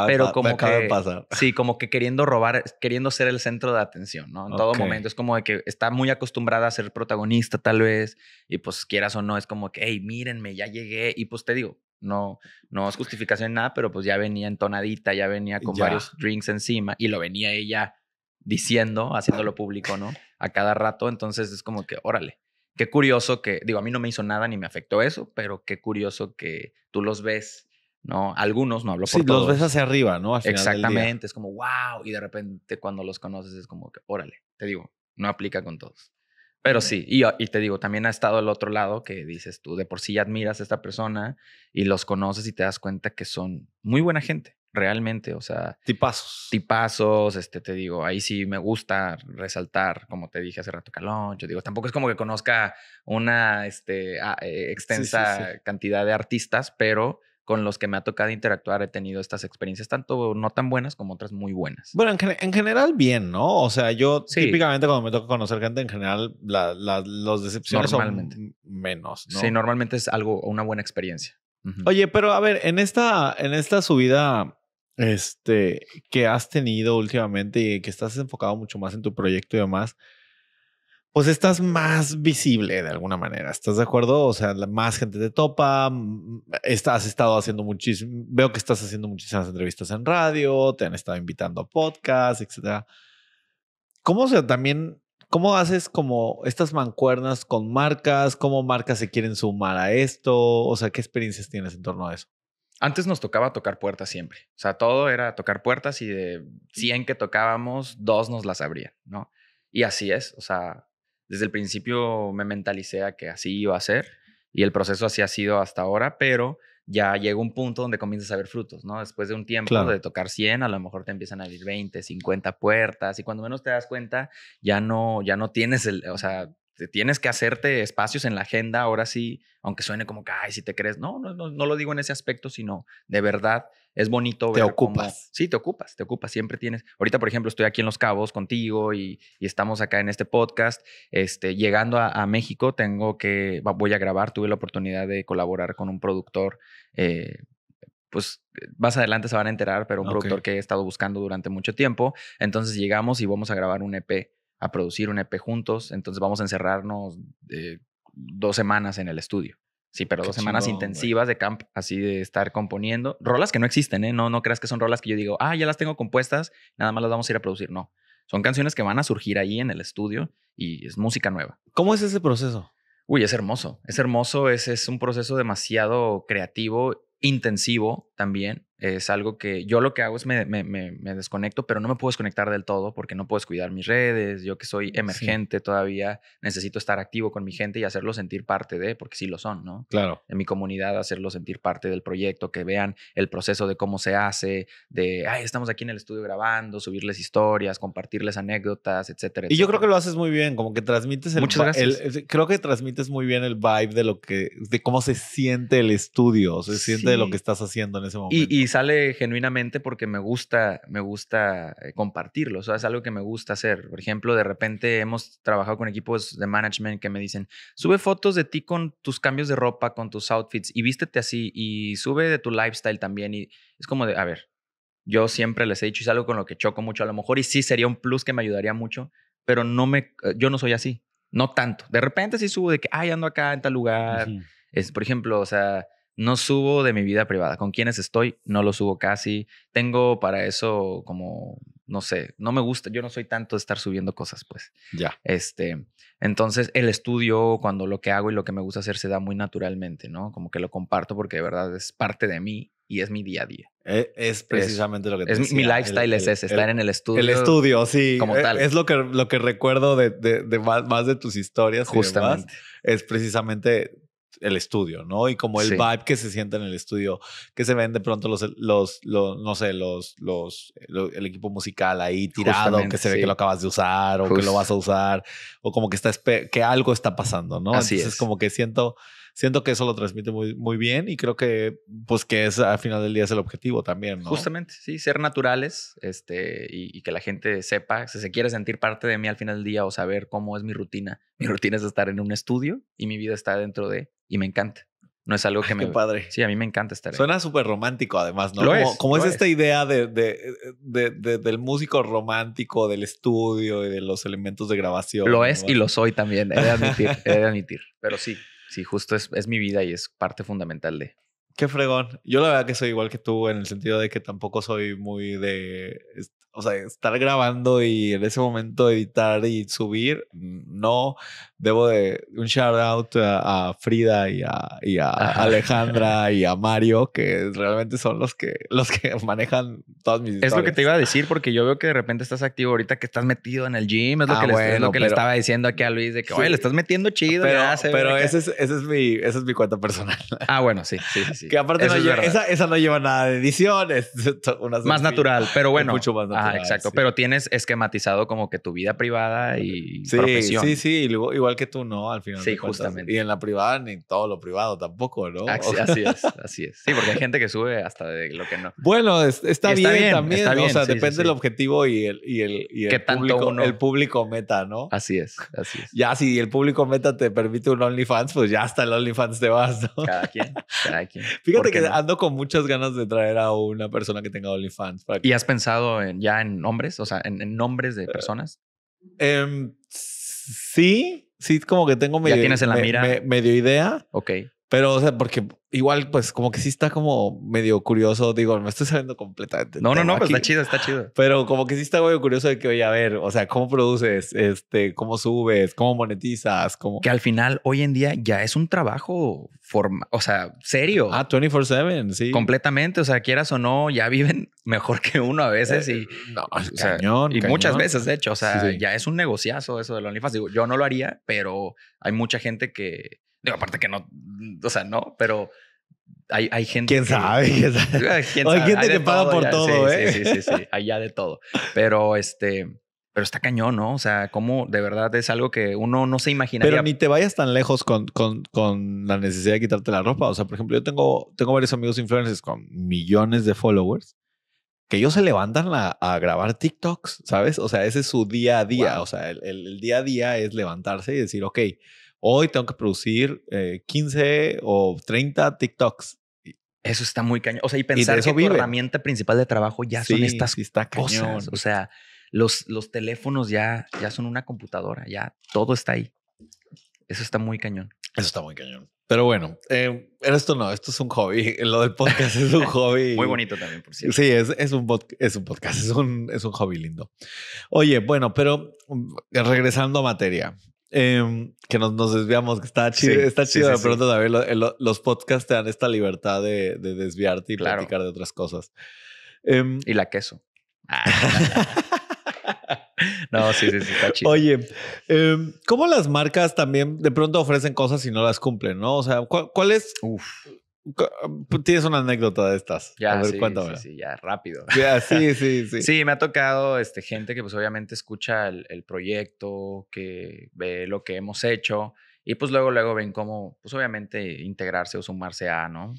pero como que, Sí, como que queriendo robar, queriendo ser el centro de atención, ¿no? En todo momento es como de que está muy acostumbrada a ser protagonista tal vez, y pues quieras o no, es como que, hey, mírenme, ya llegué, y pues te digo, no, no es justificación nada, pero pues ya venía entonadita, ya venía con varios drinks encima y lo venía ella diciendo, haciéndolo público, ¿no? A cada rato, entonces es como que, órale, qué curioso que, digo, a mí no me hizo nada ni me afectó eso, pero qué curioso que tú los ves ¿no? Algunos, no hablo por sí, los ves hacia arriba, ¿no? Exactamente, del es como wow, y de repente cuando los conoces es como que, órale, te digo, no aplica con todos. Pero sí, ah, y, te digo, también ha estado el otro lado que dices tú, de por sí admiras a esta persona y los conoces y te das cuenta que son muy buena gente, realmente, o sea. Tipazos. Tipazos, este, te digo, ahí sí me gusta resaltar, como te dije hace rato, Calón, yo digo, tampoco es como que conozca una este, ah, eh, extensa cantidad de artistas, pero con los que me ha tocado interactuar he tenido estas experiencias, tanto no tan buenas como otras muy buenas. Bueno, en, general bien, ¿no? O sea, yo típicamente cuando me toca conocer gente, en general los decepciones son menos, Sí, normalmente es algo, una buena experiencia. Oye, pero a ver, en esta, en esta subida este, que has tenido últimamente y que estás enfocado mucho más en tu proyecto y demás, pues estás más visible de alguna manera. ¿Estás de acuerdo? O sea, más gente te topa. Mm, has estado haciendo muchísimo. Veo que estás haciendo muchísimas entrevistas en radio, te han estado invitando a podcasts, etcétera. ¿Cómo o sea, también, cómo haces como estas mancuernas con marcas? ¿Cómo marcas se quieren sumar a esto? O sea, ¿qué experiencias tienes en torno a eso? Antes nos tocaba tocar puertas siempre. O sea, todo era tocar puertas y de 100 mm. que tocábamos, dos nos las abrían, ¿no? Y así es. O sea, desde el principio me mentalicé a que así iba a ser y el proceso así ha sido hasta ahora, pero ya llega un punto donde comienzas a ver frutos, ¿no? Después de un tiempo de tocar 100, a lo mejor te empiezan a abrir 20, 50 puertas y cuando menos te das cuenta, ya no, ya no tienes el, o sea, tienes que hacerte espacios en la agenda, ahora sí, aunque suene como que, ay, si te crees, no, no, no, no lo digo en ese aspecto, sino de verdad es bonito ver. Te ocupas. sí, te ocupas, te ocupas, siempre tienes. Ahorita, por ejemplo, estoy aquí en Los Cabos contigo y, estamos acá en este podcast. Este, llegando a, México, tengo que, voy a grabar, tuve la oportunidad de colaborar con un productor. Eh, pues eh, más adelante se van a enterar, pero un productor que he estado buscando durante mucho tiempo. Entonces llegamos y vamos a grabar un EP, a producir un EP juntos. Entonces vamos a encerrarnos eh, dos semanas en el estudio. Sí, pero dos semanas intensivas de camp, así de estar componiendo. Rolas que no existen, ¿eh? No, no creas que son rolas que yo digo, ah, ya las tengo compuestas, nada más las vamos a ir a producir. No. Son canciones que van a surgir ahí en el estudio y es música nueva. ¿Cómo es ese proceso? Uy, es hermoso. Es hermoso, es, es un proceso demasiado creativo, intensivo, también. Es algo que yo lo que hago es me, desconecto, pero no me puedo desconectar del todo porque no puedo descuidar mis redes. Yo que soy mm, emergente todavía, necesito estar activo con mi gente y hacerlo sentir parte de, porque sí lo son, ¿no? Claro. En mi comunidad, hacerlo sentir parte del proyecto, que vean el proceso de cómo se hace, de, ay, estamos aquí en el estudio grabando, subirles historias, compartirles anécdotas, etcétera. Y yo creo que lo haces muy bien, como que transmites el, Muchas gracias. creo que transmites muy bien el vibe de lo que, de cómo se siente el estudio, se siente lo que estás haciendo en y, sale genuinamente porque me gusta, me gusta eh, compartirlo. O sea, es algo que me gusta hacer. Por ejemplo, de repente hemos trabajado con equipos de management que me dicen, sube fotos de ti con tus cambios de ropa, con tus outfits y vístete así y sube de tu lifestyle también. Y es como de, a ver, yo siempre les he dicho, y es algo con lo que choco mucho a lo mejor y sí sería un plus que me ayudaría mucho, pero no me, eh, yo no soy así. No tanto. De repente sí subo de que, ay, ando acá en tal lugar. es, por ejemplo, o sea, no subo de mi vida privada. Con quienes estoy, no lo subo casi. Tengo para eso como, no sé, no me gusta. Yo no soy tanto de estar subiendo cosas, pues. Ya. Este, entonces, el estudio, cuando lo que hago y lo que me gusta hacer se da muy naturalmente, ¿no? Como que lo comparto porque de verdad es parte de mí y es mi día a día. E, es, precisamente lo que te es Mi lifestyle es ese, estar en el estudio. El estudio, sí. Como es, tal. Es lo que, lo que recuerdo de, más, de tus historias. Justamente. Es precisamente el estudio, ¿no? Y como el vibe que se siente en el estudio, que se ven de pronto los, los, no sé, los, los, el equipo musical ahí tirado, que se ve que lo acabas de usar o que lo vas a usar, o como que, está, que algo está pasando, ¿no? Así Entonces es. como que siento, siento que eso lo transmite muy, muy bien y creo que, pues que es al final del día es el objetivo también, ¿no? Justamente, sí, ser naturales este, y, y que la gente sepa, si se quiere sentir parte de mí al final del día o saber cómo es mi rutina. Mi (laughs) rutina es estar en un estudio y mi vida está dentro de y me encanta. No es algo que me. Qué padre. Sí, a mí me encanta estar ahí. Suena súper romántico, además, ¿no? como, es, esta idea de, del músico romántico, del estudio y de los elementos de grabación. Lo es y lo soy también, he de admitir, he de admitir. Pero sí, sí, justo es, es mi vida y es parte fundamental de. Qué fregón. Yo la verdad que soy igual que tú en el sentido de que tampoco soy muy de o sea, estar grabando y en ese momento editar y subir, no. Debo de un shout out a, Frida y a, y a Alejandra (laughs) y a Mario, que realmente son los que, los que (laughs) manejan todas mis historias. Es lo que te iba a decir, porque yo veo que de repente estás activo ahorita que estás metido en el gym. Es lo ah, que, le, estaba diciendo aquí a Luis, de que, oye, le estás metiendo chido. Pero, ese, es, ese, es mi, ese es mi cuenta personal. Ah, bueno, sí, sí, sí. (laughs) Que aparte no esa, esa, no lleva nada de edición, es más natural, pero bueno. Mucho más natural. Ajá, ah, exacto. Pero tienes esquematizado como que tu vida privada y sí, profesión. Sí, sí, igual que tú, ¿no? Al final. Sí, justamente. Y en la privada ni todo lo privado tampoco, ¿no? Ah, así, es, (laughs) así es. Sí, porque hay gente que sube hasta de lo que no. Bueno, está, bien, también. o sea, depende del objetivo y el, y el, público, meta, ¿no? Así es, así es. Ya si el público meta te permite un OnlyFans, pues ya hasta el OnlyFans te vas, ¿no? Cada quien, cada quien. (laughs) Fíjate que ando con muchas ganas de traer a una persona que tenga OnlyFans. ¿Y has pensado en en nombres, o sea, en, nombres de eh, personas? Em, sí, sí, como que tengo medio. Ya tienes en la mira. medio idea. Ok. Pero, o sea, porque igual, pues, como que sí está como medio curioso. Digo, me estoy sabiendo completamente. No, no, no, pues está chido, está chido. Pero como que sí está medio curioso de que, oye, a ver, o sea, ¿cómo produces? Este, ¿cómo subes? ¿Cómo monetizas? ¿Cómo? Que al final, hoy en día, ya es un trabajo o sea, serio. Ah, 24-7, sí. Completamente. O sea, quieras o no, ya viven (laughs) mejor que uno a veces y. Eh, no, Y muchas veces, de hecho. O sea, ya es un negociazo eso de los OnlyFans. Digo, yo no lo haría, pero hay mucha gente que aparte que no, o sea, no, pero hay, hay gente. ¿Quién sabe? (laughs) ¿Quién sabe? Hay gente que paga por todo, ¿eh? Sí, sí, sí, sí. Allá de todo. Pero este. Pero está cañón, ¿no? O sea, como de verdad es algo que uno no se imaginaría. Pero ni te vayas tan lejos con, con, la necesidad de quitarte la ropa. O sea, por ejemplo, yo tengo, tengo varios amigos influencers con millones de followers que ellos se levantan a, grabar TikToks, ¿sabes? O sea, ese es su día a día. O sea, el día a día es levantarse y decir, ok, hoy tengo que producir 15 eh, o 30 TikToks. Eso está muy cañón. O sea, y pensar que la herramienta principal de trabajo ya son estas sí está cosas. Cañón. O sea, los, los teléfonos ya, ya son una computadora, ya todo está ahí. Eso está muy cañón. Eso está muy cañón. Pero bueno, eh, esto no, esto es un hobby. (laughs) Lo del podcast es un (laughs) hobby. Muy bonito también, por cierto. Sí, es, es, un, es un podcast, es un, es un hobby lindo. Oye, bueno, pero mm, regresando a materia, Em, que nos, desviamos, que está chido, está chido de los, podcasts te dan esta libertad de, desviarte y platicar de otras cosas. Em, y la queso. (laughs) no, sí, sí, está chido. Oye, em, ¿cómo las marcas también de pronto ofrecen cosas y no las cumplen, no? O sea, ¿cuál, cuál es Uf. Tienes una anécdota de estas. Ya, sí, Sí, sí, ya, rápido. Ya, sí, (laughs) sí, sí. sí, me ha tocado este, gente que pues obviamente escucha el, proyecto, que ve lo que hemos hecho y pues luego, luego ven cómo, pues obviamente integrarse o sumarse a, ¿no?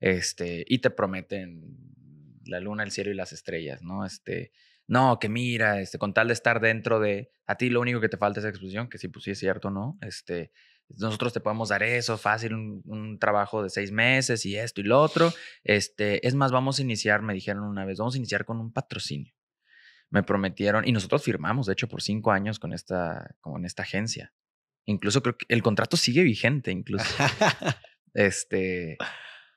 Este, y te prometen la luna, el cielo y las estrellas, ¿no? Este, no, que mira, este, con tal de estar dentro de, a ti lo único que te falta es exposición, que sí, pues sí es cierto, ¿no? Este, nosotros te podemos dar eso, fácil, un, trabajo de seis meses y esto y lo otro. Este, es más, vamos a iniciar, me dijeron una vez, vamos a iniciar con un patrocinio. Me prometieron, y nosotros firmamos, de hecho, por cinco años con esta, con esta agencia. Incluso creo que el contrato sigue vigente, incluso. (laughs) este,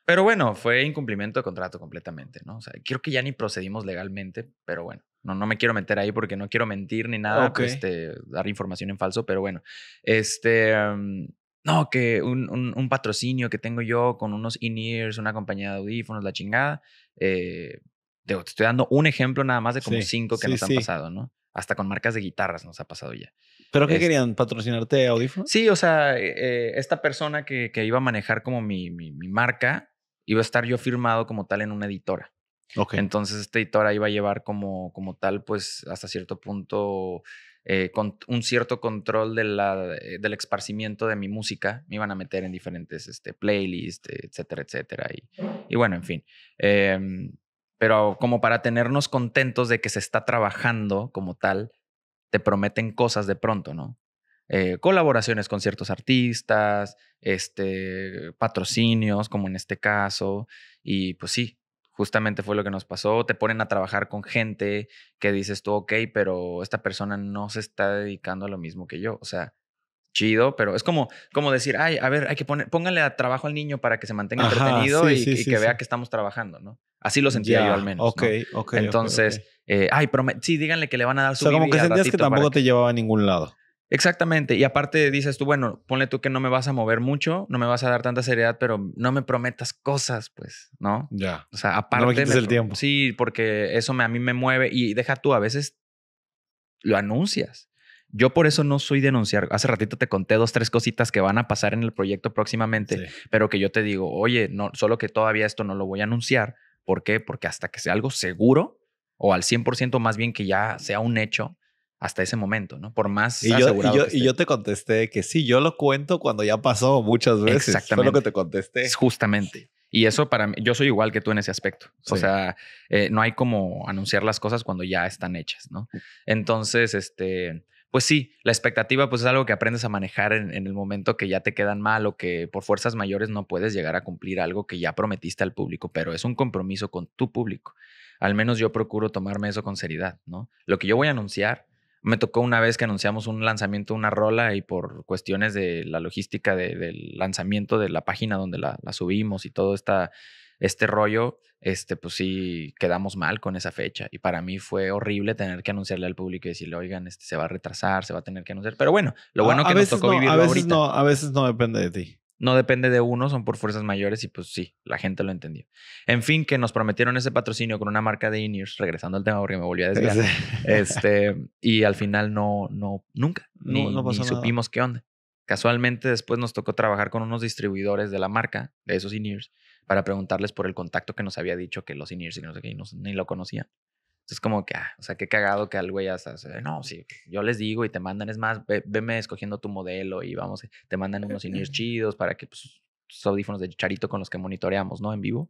pero bueno, fue incumplimiento de contrato completamente, ¿no? O sea, creo que ya ni procedimos legalmente, pero bueno. No, no me quiero meter ahí porque no quiero mentir ni nada, pues, este, dar información en falso, pero bueno. Este, em, no, que un, patrocinio que tengo yo con unos in-ears, una compañía de audífonos, la chingada. Eh, te, estoy dando un ejemplo nada más de como cinco que nos han pasado, ¿no? Hasta con marcas de guitarras nos ha pasado ya. ¿Pero qué este querían? ¿Patrocinarte audífonos? Sí, o sea, eh, eh, esta persona que, iba a manejar como mi marca, iba a estar yo firmado como tal en una editora. Entonces esta editora iba a llevar como, como tal, pues hasta cierto punto, eh, un cierto control de eh, del esparcimiento de mi música. Me iban a meter en diferentes este, playlists, eh, etcétera, etcétera. Y, y bueno, en fin. Em, pero como para tenernos contentos de que se está trabajando como tal, te prometen cosas de pronto, ¿no? colaboraciones con ciertos artistas, este, patrocinios, como en este caso, y pues sí, justamente fue lo que nos pasó. Te ponen a trabajar con gente que dices tú, ok, pero esta persona no se está dedicando a lo mismo que yo. O sea, chido, pero es como, como decir, ay, a ver, hay que poner, póngale a trabajo al niño para que se mantenga entretenido y, que vea que estamos trabajando, ¿no? Así lo sentía yo al menos. Ok, ok. Entonces, eh, ay, pero sí, díganle que le van a dar su... O sea, como que sentías que tampoco te llevaba a ningún lado. Exactamente. Y aparte dices tú, bueno, ponle tú que no me vas a mover mucho, no me vas a dar tanta seriedad, pero no me prometas cosas, pues, ¿no? Ya. O sea, aparte. No me quites el tiempo. Sí, porque eso me, a mí me mueve y deja tú, a veces lo anuncias. Yo por eso no soy denunciar. Hace ratito te conté dos, tres cositas que van a pasar en el proyecto próximamente, pero que yo te digo, oye, no, solo que todavía esto no lo voy a anunciar. ¿Por qué? Porque hasta que sea algo seguro o al 100% más bien que ya sea un hecho, hasta ese momento, ¿no? Por más y yo, y yo, te contesté que sí, yo lo cuento cuando ya pasó muchas veces. Exactamente. Fue lo que te contesté. Justamente. Y eso para mí, yo soy igual que tú en ese aspecto. O sea, eh, no hay como anunciar las cosas cuando ya están hechas, ¿no? Entonces, este, pues sí, la expectativa pues es algo que aprendes a manejar en, en, el momento que ya te quedan mal o que por fuerzas mayores no puedes llegar a cumplir algo que ya prometiste al público, pero es un compromiso con tu público. Al menos yo procuro tomarme eso con seriedad, ¿no? Lo que yo voy a anunciar me tocó una vez que anunciamos un lanzamiento, una rola, y por cuestiones de la logística del lanzamiento de la página donde la, subimos y todo esta, este rollo, este, pues sí quedamos mal con esa fecha. Y para mí fue horrible tener que anunciarle al público y decirle, oigan, este se va a retrasar, se va a tener que anunciar. Pero bueno, lo bueno que tocó veces No, a veces no depende de ti no depende de uno, son por fuerzas mayores y pues sí, la gente lo entendió. En fin, que nos prometieron ese patrocinio con una marca de in regresando al tema porque me volví a (laughs) desviar. este, y al final no, no, nunca, no, ni, supimos qué onda. Casualmente después nos tocó trabajar con unos distribuidores de la marca, de esos in para preguntarles por el contacto que nos había dicho que los in y no sé qué, ni lo conocían es como que, ah, o sea, qué cagado que al güey ya eh, no, sí, yo les digo y te mandan, es más, veme escogiendo tu modelo y vamos, eh, te mandan unos niños (laughs) chidos para que, pues, audífonos de charito con los que monitoreamos, ¿no? En vivo.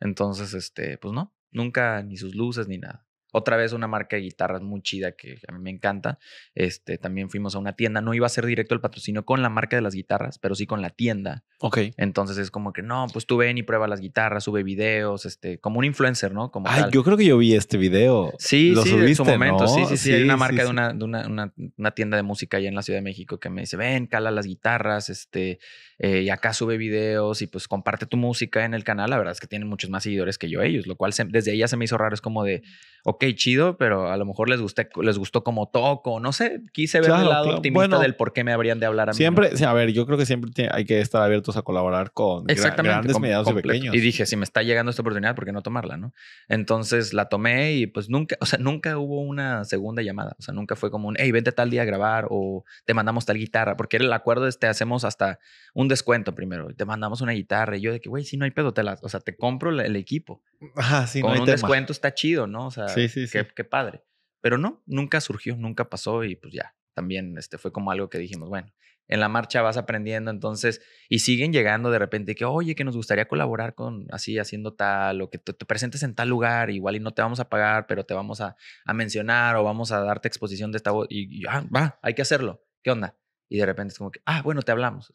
Entonces, este, pues no, nunca, ni sus luces, ni nada. Otra vez una marca de guitarras muy chida que a mí me encanta. Este, también fuimos a una tienda. No iba a ser directo el patrocinio con la marca de las guitarras, pero sí con la tienda. Ok. Entonces es como que, no, pues tú ven y prueba las guitarras, sube videos, este, como un influencer, ¿no? Como Ay, yo creo que yo vi este video. Sí, ¿Lo sí, en su momento. Sí, sí, sí, Hay una marca de, una, de una, una, tienda de música allá en la Ciudad de México que me dice, ven, cala las guitarras, este, eh, y acá sube videos y pues comparte tu música en el canal, la verdad es que tienen muchos más seguidores que yo ellos, lo cual desde desde ya se me hizo raro, es como de, ok, chido, pero a lo mejor les, gusté, les gustó como toco, no sé, quise ver el lado optimista del por qué me habrían de hablar a mí. Siempre, a ver, yo creo que siempre hay que estar abiertos a colaborar con grandes, medianos y pequeños. Y dije, si me está llegando esta oportunidad, ¿por qué no tomarla, no? Entonces la tomé y pues nunca, o sea, nunca hubo una segunda llamada, o sea, nunca fue como un, hey, vente tal día a grabar o te mandamos tal guitarra, porque era el acuerdo este, hacemos hasta un un descuento primero, te mandamos una guitarra. Y yo de que, güey, si no hay pedo, te la o sea, te compro el, equipo. Ajá, sí, Con un descuento está chido, ¿no? O sea, sí, qué, qué padre. Pero no, nunca surgió, nunca pasó y pues ya, también este, fue como algo que dijimos, bueno, en la marcha vas aprendiendo, entonces, y siguen llegando de repente que, oye, que nos gustaría colaborar con así, haciendo tal, o que te, presentes en tal lugar, igual y no te vamos a pagar, pero te vamos a, a mencionar o vamos a darte exposición de esta voz, y, y ah, va, hay que hacerlo, ¿qué onda? Y de repente es como que, ah, bueno, te hablamos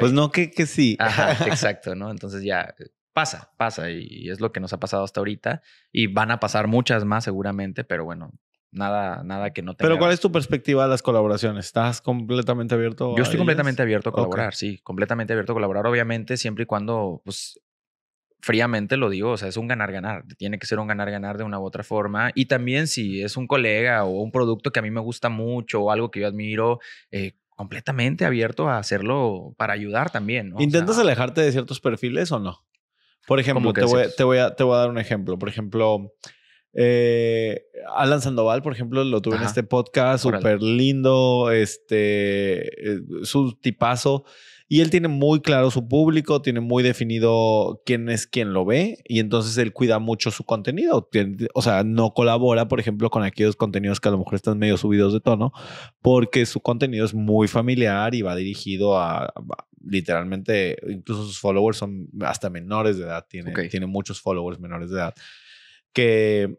pues no, que, que sí. Ajá, (laughs) exacto, ¿no? Entonces ya eh, pasa, pasa y es lo que nos ha pasado hasta ahorita y van a pasar muchas más seguramente, pero bueno, nada, nada que no tenga. Pero ¿cuál es tu perspectiva de las colaboraciones? ¿Estás completamente abierto? Yo estoy completamente abierto a colaborar, sí, completamente abierto a colaborar, obviamente, siempre y cuando, pues, fríamente lo digo, o sea, es un ganar-ganar, tiene que ser un ganar-ganar de una u otra forma. Y también si es un colega o un producto que a mí me gusta mucho o algo que yo admiro, eh, completamente abierto a hacerlo para ayudar también. ¿Intentas alejarte de ciertos perfiles o no? Por ejemplo, te voy, a, te voy a dar un ejemplo. Por ejemplo, eh, Alan Sandoval, por ejemplo, lo tuve en este podcast, súper lindo, este, eh, su tipazo. Y él tiene muy claro su público, tiene muy definido quién es quien lo ve y entonces él cuida mucho su contenido. O sea, no colabora, por ejemplo, con aquellos contenidos que a lo mejor están medio subidos de tono porque su contenido es muy familiar y va dirigido a, literalmente, incluso sus followers son hasta menores de edad, tiene, tiene muchos followers menores de edad. Que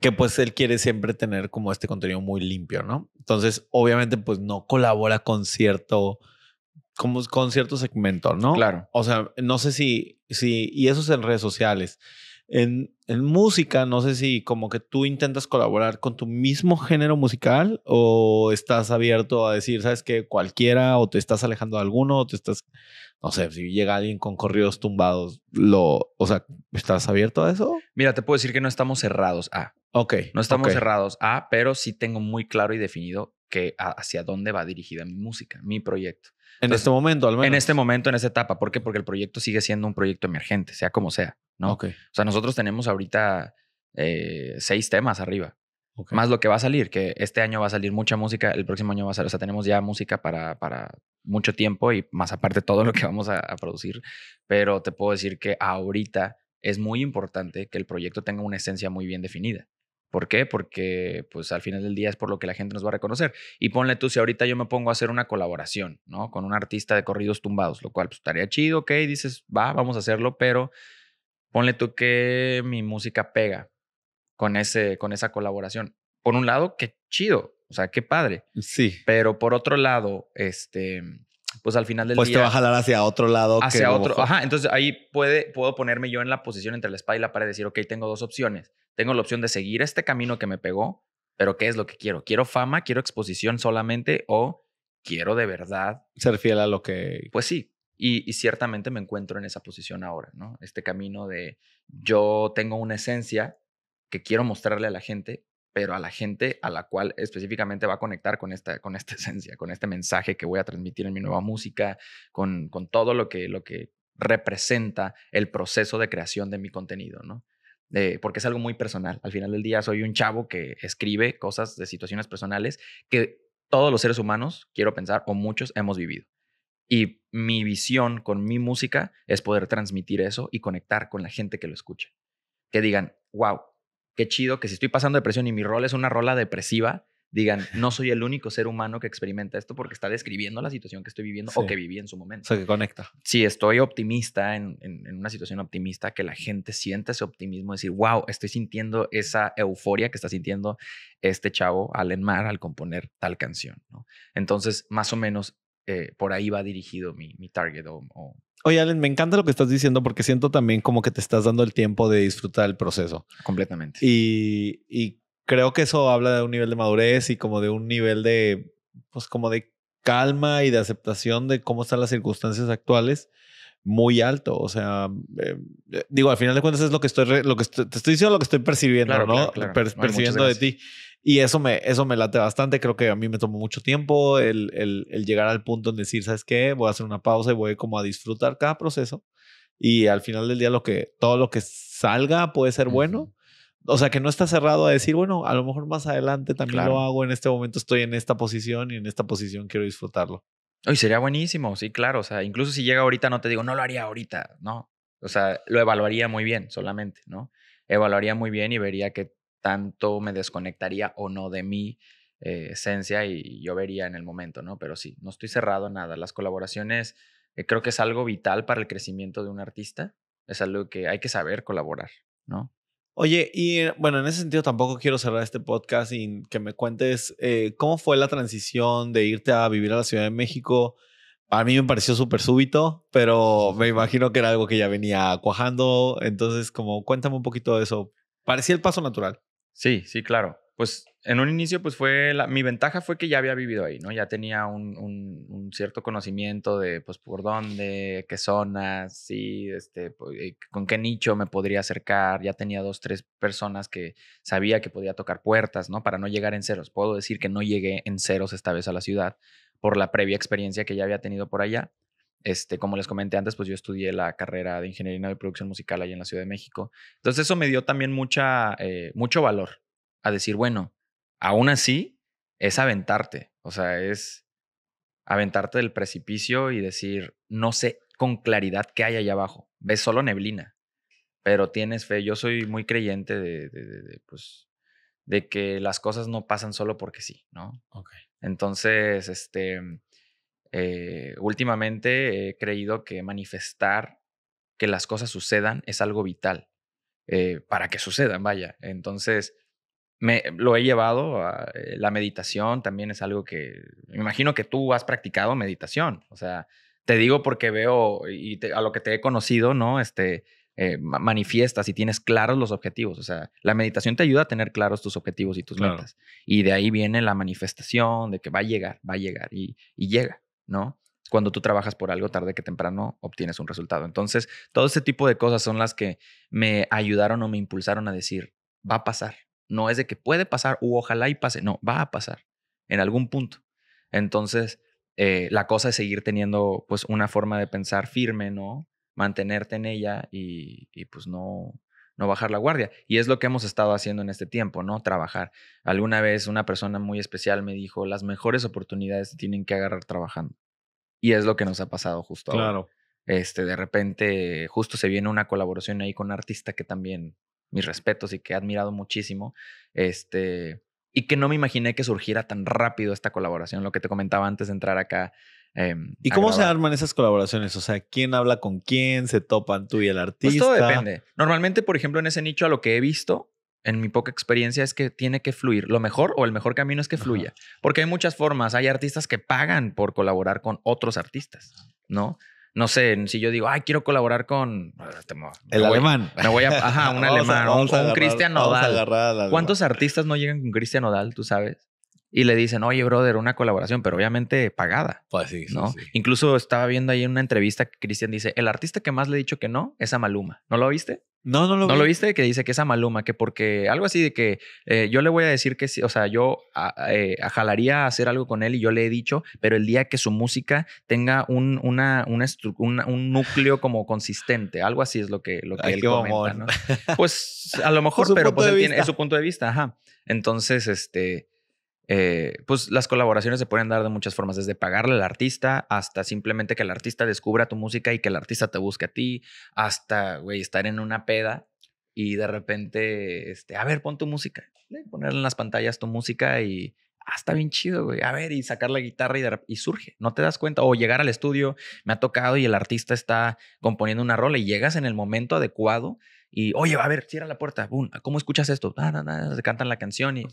que pues él quiere siempre tener como este contenido muy limpio, ¿no? Entonces, obviamente, pues no colabora con cierto como con cierto segmento, ¿no? Claro. O sea, no sé si, si y eso es en redes sociales. En, música, no sé si como que tú intentas colaborar con tu mismo género musical o estás abierto a decir, sabes que cualquiera, o te estás alejando de alguno, o te estás, no sé, si llega alguien con corridos tumbados, lo, o sea, ¿estás abierto a eso? Mira, te puedo decir que no estamos cerrados a. Ok. No estamos cerrados a, pero sí tengo muy claro y definido que hacia dónde va dirigida mi música, mi proyecto. En este momento, al menos. En este momento, en esta etapa. ¿Por qué? Porque el proyecto sigue siendo un proyecto emergente, sea como sea, ¿no? O sea, nosotros tenemos ahorita eh, seis temas arriba. Más lo que va a salir, que este año va a salir mucha música, el próximo año va a salir, o sea, tenemos ya música para, para mucho tiempo y más aparte todo lo que vamos a producir, pero te puedo decir que ahorita es muy importante que el proyecto tenga una esencia muy bien definida. ¿Por qué? Porque pues al final del día es por lo que la gente nos va a reconocer. Y ponle tú, si ahorita yo me pongo a hacer una colaboración, ¿no? Con un artista de corridos tumbados, lo cual pues estaría chido, ok, dices, va, vamos a hacerlo, pero ponle tú que mi música pega con, ese, con esa colaboración. Por un lado, qué chido, o sea, qué padre. Mm, sí. Pero por otro lado, este, pues al final del día. Pues te va a jalar hacia otro lado. Hacia otro. Ajá. Entonces ahí puede, puedo ponerme yo en la posición entre la espada y la pared y decir, ok, tengo dos opciones. Tengo la opción de seguir este camino que me pegó, pero ¿qué es lo que quiero? ¿Quiero fama? ¿Quiero exposición solamente? ¿O quiero de verdad? Ser fiel a lo que... Pues sí. Y, ciertamente me encuentro en esa posición ahora, ¿no? Este camino de yo tengo una esencia que quiero mostrarle a la gente, pero a la gente a la cual específicamente va a conectar con esta, con esta (laughs) esencia, con este mensaje que voy a transmitir en mi nueva música, con, con todo lo que, lo que representa el proceso de creación de mi contenido, ¿no? porque es algo muy personal. Al final del día soy un chavo que escribe cosas de situaciones personales que todos los seres humanos, quiero pensar, o muchos hemos vivido. Y mi visión con mi música es poder transmitir eso y conectar con la gente que lo escucha. Que digan, wow, qué chido que si estoy pasando depresión y mi rol es una rola depresiva, digan, no soy el único ser humano que experimenta esto porque está describiendo la situación que estoy viviendo o que viví en su momento. O que conecta. Si estoy optimista, en, una situación optimista, que la gente sienta ese optimismo, decir, wow, estoy sintiendo esa euforia que está sintiendo este chavo al Mar al componer tal canción. Entonces, más o menos eh, por ahí va dirigido mi, mi target o, Oye, Allen, me encanta lo que estás diciendo porque siento también como que te estás dando el tiempo de disfrutar el proceso. Completamente. y creo que eso habla de un nivel de madurez y como de un nivel de, pues como de calma y de aceptación de cómo están las circunstancias actuales muy alto. O sea, eh, eh, digo, al final de cuentas es lo que estoy, lo que te estoy diciendo lo que estoy percibiendo, ¿no? percibiendo de ti. Y eso me, eso me late bastante. Creo que a mí me tomó mucho tiempo el, el, el, llegar al punto en decir, ¿sabes qué? Voy a hacer una pausa y voy como a disfrutar cada proceso. Y al final del día, lo que, todo lo que salga puede ser bueno o sea, que no está cerrado a decir, bueno, a lo mejor más adelante también lo hago, en este momento estoy en esta posición y en esta posición quiero disfrutarlo. Hoy sería buenísimo, sí, claro, o sea, incluso si llega ahorita no te digo, no lo haría ahorita, no. O sea, lo evaluaría muy bien solamente, ¿no? Evaluaría muy bien y vería que tanto me desconectaría o no de mi eh, esencia y yo vería en el momento, ¿no? Pero sí, no estoy cerrado a nada. Las colaboraciones eh, creo que es algo vital para el crecimiento de un artista. Es algo que hay que saber colaborar, ¿no? Oye, y eh, bueno, en ese sentido tampoco quiero cerrar este podcast sin que me cuentes eh, cómo fue la transición de irte a vivir a la Ciudad de México. A mí me pareció súper súbito, pero me imagino que era algo que ya venía cuajando. Entonces, como cuéntame un poquito de eso. Parecía el paso natural. Sí, sí, claro pues en un inicio, pues fue, la, mi ventaja fue que ya había vivido ahí, ¿no? Ya tenía un, cierto conocimiento de, pues, por dónde, qué zonas, y este, eh, con qué nicho me podría acercar. Ya tenía dos, tres personas que sabía que podía tocar puertas, ¿no? Para no llegar en ceros. Puedo decir que no llegué en ceros esta vez a la ciudad por la previa experiencia que ya había tenido por allá. Este, como les comenté antes, pues yo estudié la carrera de ingeniería de producción musical ahí en la Ciudad de México. Entonces eso me dio también mucha, eh, mucho valor, a decir, bueno, aún así es aventarte, o sea, es aventarte del precipicio y decir, no sé con claridad qué hay allá abajo, ves solo neblina, pero tienes fe, yo soy muy creyente de, pues, que las cosas no pasan solo porque sí, ¿no? Entonces, este, eh, últimamente he creído que manifestar que las cosas sucedan es algo vital eh, para que sucedan, vaya. Entonces, me, lo he llevado a eh, la meditación, también es algo que me imagino que tú has practicado meditación, o sea, te digo porque veo y a lo que te he conocido, ¿no? Este, eh, manifiestas y tienes claros los objetivos, o sea, la meditación te ayuda a tener claros tus objetivos y tus metas, y de ahí viene la manifestación de que va a llegar, va a llegar y, y llega, ¿no? cuando tú trabajas por algo tarde que temprano obtienes un resultado. Entonces, todo ese tipo de cosas son las que me ayudaron o me impulsaron a decir, va a pasar, no es de que puede pasar u ojalá y pase. No, va a pasar en algún punto. Entonces, eh, la cosa es seguir teniendo pues una forma de pensar firme, ¿no? Mantenerte en ella y, pues no, no bajar la guardia. Y es lo que hemos estado haciendo en este tiempo, ¿no? Trabajar. Alguna vez una persona muy especial me dijo, las mejores oportunidades se tienen que agarrar trabajando. Y es lo que nos ha pasado justo claro. ahora. Este, de repente, justo se viene una colaboración ahí con un artista que también mis respetos y que he admirado muchísimo. Este, y que no me imaginé que surgiera tan rápido esta colaboración, lo que te comentaba antes de entrar acá. Em, ¿Y cómo se arman esas colaboraciones? O sea, ¿quién habla con quién? ¿Se topan tú y el artista? Pues todo depende. Normalmente, por ejemplo, en ese nicho a lo que he visto, en mi poca experiencia, es que tiene que fluir. Lo mejor o el mejor camino es que fluya. Porque hay muchas formas. Hay artistas que pagan por colaborar con otros artistas, ¿no? no sé, si yo digo, ay, quiero colaborar con. Ah, este, el alemán. Me voy a. Ajá, un (laughs) alemán, un, Cristian Nodal. ¿Cuántos artistas no llegan con Cristian Nodal, tú sabes? y le dicen, oye, brother, una colaboración, pero obviamente pagada. Pues sí, sí, ¿no? Incluso estaba viendo ahí en una entrevista que Cristian dice, el artista que más le he dicho que no es a Maluma. ¿No lo viste? No, no lo ¿No lo viste? Que dice que es a Maluma, que porque algo así de que eh, yo le voy a decir que sí, o sea, yo ah, ah, eh, a, jalaría a hacer algo con él y yo le he dicho, pero el día que su música tenga un, una, un núcleo como consistente, algo así es lo que, lo que él comenta, (laughs) Pues a lo mejor, pero pues, es su punto de vista, ajá. Entonces, este eh, pues las colaboraciones se pueden dar de muchas formas, desde pagarle al artista hasta simplemente que el artista descubra tu música y que el artista te busque a ti, hasta, güey, estar en una peda y de repente, este, a ver, pon tu música, eh, poner ponerle en las pantallas tu música y, hasta ah, está bien chido, güey, a ver, y sacar la guitarra y, surge, no te das cuenta, o llegar al estudio, me ha tocado y el artista está componiendo una rola y llegas en el momento adecuado y, oye, a ver, cierra la puerta, ¿cómo escuchas esto? nada se cantan la canción y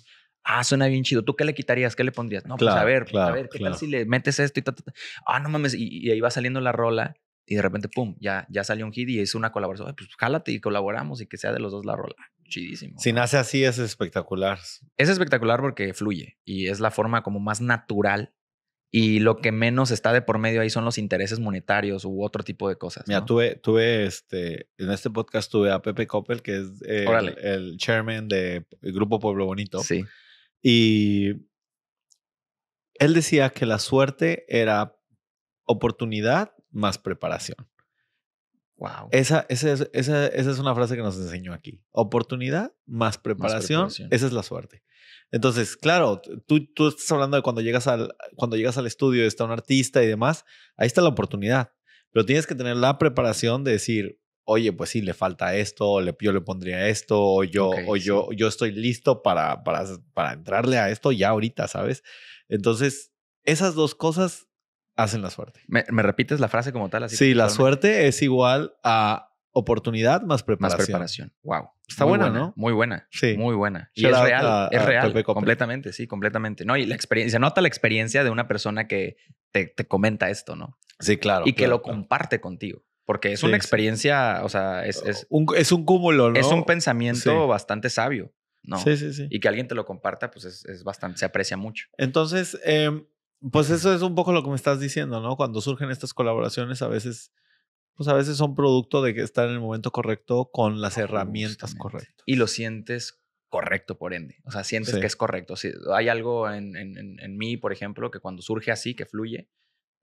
Ah, suena bien chido. ¿Tú qué le quitarías? ¿Qué le pondrías? No, pues a ver, a ver, ¿qué tal si le metes esto y Ah, no mames. Y, ahí va saliendo la rola y de repente, pum, ya, ya salió un hit y es una colaboración. pues jálate y colaboramos y que sea de los dos la rola. Chidísimo. Si nace así es espectacular. Es espectacular porque fluye y es la forma como más natural y lo que menos está de por medio ahí son los intereses monetarios u otro tipo de cosas. Mira, tuve, tuve este, en este podcast tuve a Pepe Coppel, que es el, el chairman de Grupo Pueblo Bonito. Sí. Y él decía que la suerte era oportunidad más preparación. Wow. Esa, esa, es una frase que nos enseñó aquí. Oportunidad más preparación, esa es la suerte. Entonces, claro, tú, tú estás hablando de cuando llegas, al, cuando llegas al estudio, está un artista y demás, ahí está la oportunidad, pero tienes que tener la preparación de decir, oye, pues sí, le falta esto, yo le pondría esto, o yo, yo, yo estoy listo para, para, entrarle a esto ya ahorita, ¿sabes? Entonces, esas dos cosas hacen la suerte. ¿Me, repites la frase como tal? sí, la suerte es igual a oportunidad más preparación. Más preparación. Wow. Está buena, ¿no? Muy buena. Sí. Muy buena. Y es real. es real. Completamente, sí, completamente. No, y la experiencia, nota la experiencia de una persona que te, comenta esto, ¿no? Sí, claro. Y que lo comparte contigo. Porque es una experiencia, o sea, es, es un, cúmulo, ¿no? Es un pensamiento bastante sabio, ¿no? Sí, sí, sí. Y que alguien te lo comparta, pues es, bastante, se aprecia mucho. Entonces, em, pues eso es un poco lo que me estás diciendo, ¿no? Cuando surgen estas colaboraciones, a veces, pues a veces son producto de que están en el momento correcto con las herramientas correctas. Y lo sientes correcto, por ende. O sea, sientes que es correcto. Si hay algo en, mí, por ejemplo, que cuando surge así, que fluye,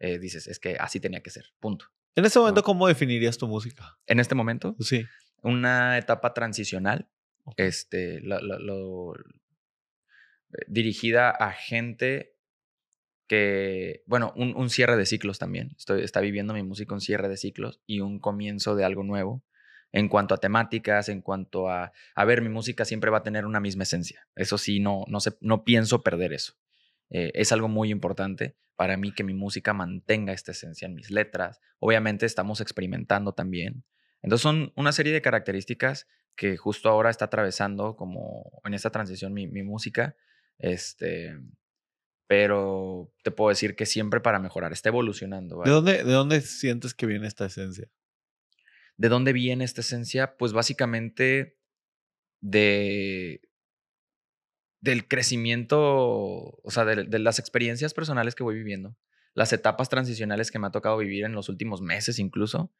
eh, dices, es que así tenía que ser, punto. En este momento, ¿cómo definirías tu música? En este momento, sí. Una etapa transicional, este, eh, dirigida a gente que, bueno, un, cierre de ciclos también. Estoy, está viviendo mi música un cierre de ciclos y un comienzo de algo nuevo en cuanto a temáticas, en cuanto a, a ver, mi música siempre va a tener una misma esencia. Eso sí, no, no, se, no pienso perder eso. Eh, es algo muy importante para mí que mi música mantenga esta esencia en mis letras. Obviamente estamos experimentando también. Entonces son una serie de características que justo ahora está atravesando como en esta transición mi, música. Este, pero te puedo decir que siempre para mejorar, está evolucionando. ¿De dónde sientes que viene esta esencia? ¿De dónde viene esta esencia? Pues básicamente de, del crecimiento, o sea, de, las experiencias personales que voy viviendo, las etapas transicionales que me ha tocado vivir en los últimos meses incluso,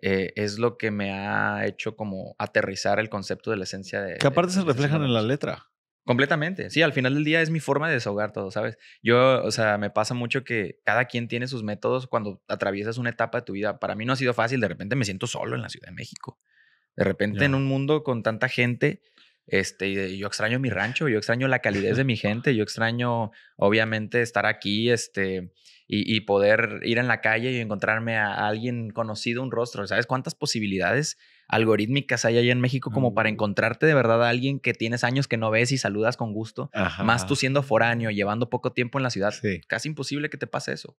eh, es lo que me ha hecho como aterrizar el concepto de la esencia de... Que aparte se reflejan en la letra. Completamente, sí, al final del día es mi forma de desahogar todo, ¿sabes? Yo, o sea, me pasa mucho que cada quien tiene sus métodos cuando atraviesas una etapa de tu vida. Para mí no ha sido fácil, de repente me siento solo en la Ciudad de México. De repente en un mundo con tanta gente este, yo extraño mi rancho, yo extraño la calidez de mi (laughs) gente, yo extraño, obviamente, estar aquí, este, y, poder ir en la calle y encontrarme a alguien conocido, un rostro. ¿Sabes cuántas posibilidades algorítmicas hay allá en México como para mm. encontrarte de verdad a alguien que tienes años que no ves y saludas con gusto? Más tú siendo foráneo, llevando poco tiempo en la ciudad, casi imposible que te pase eso.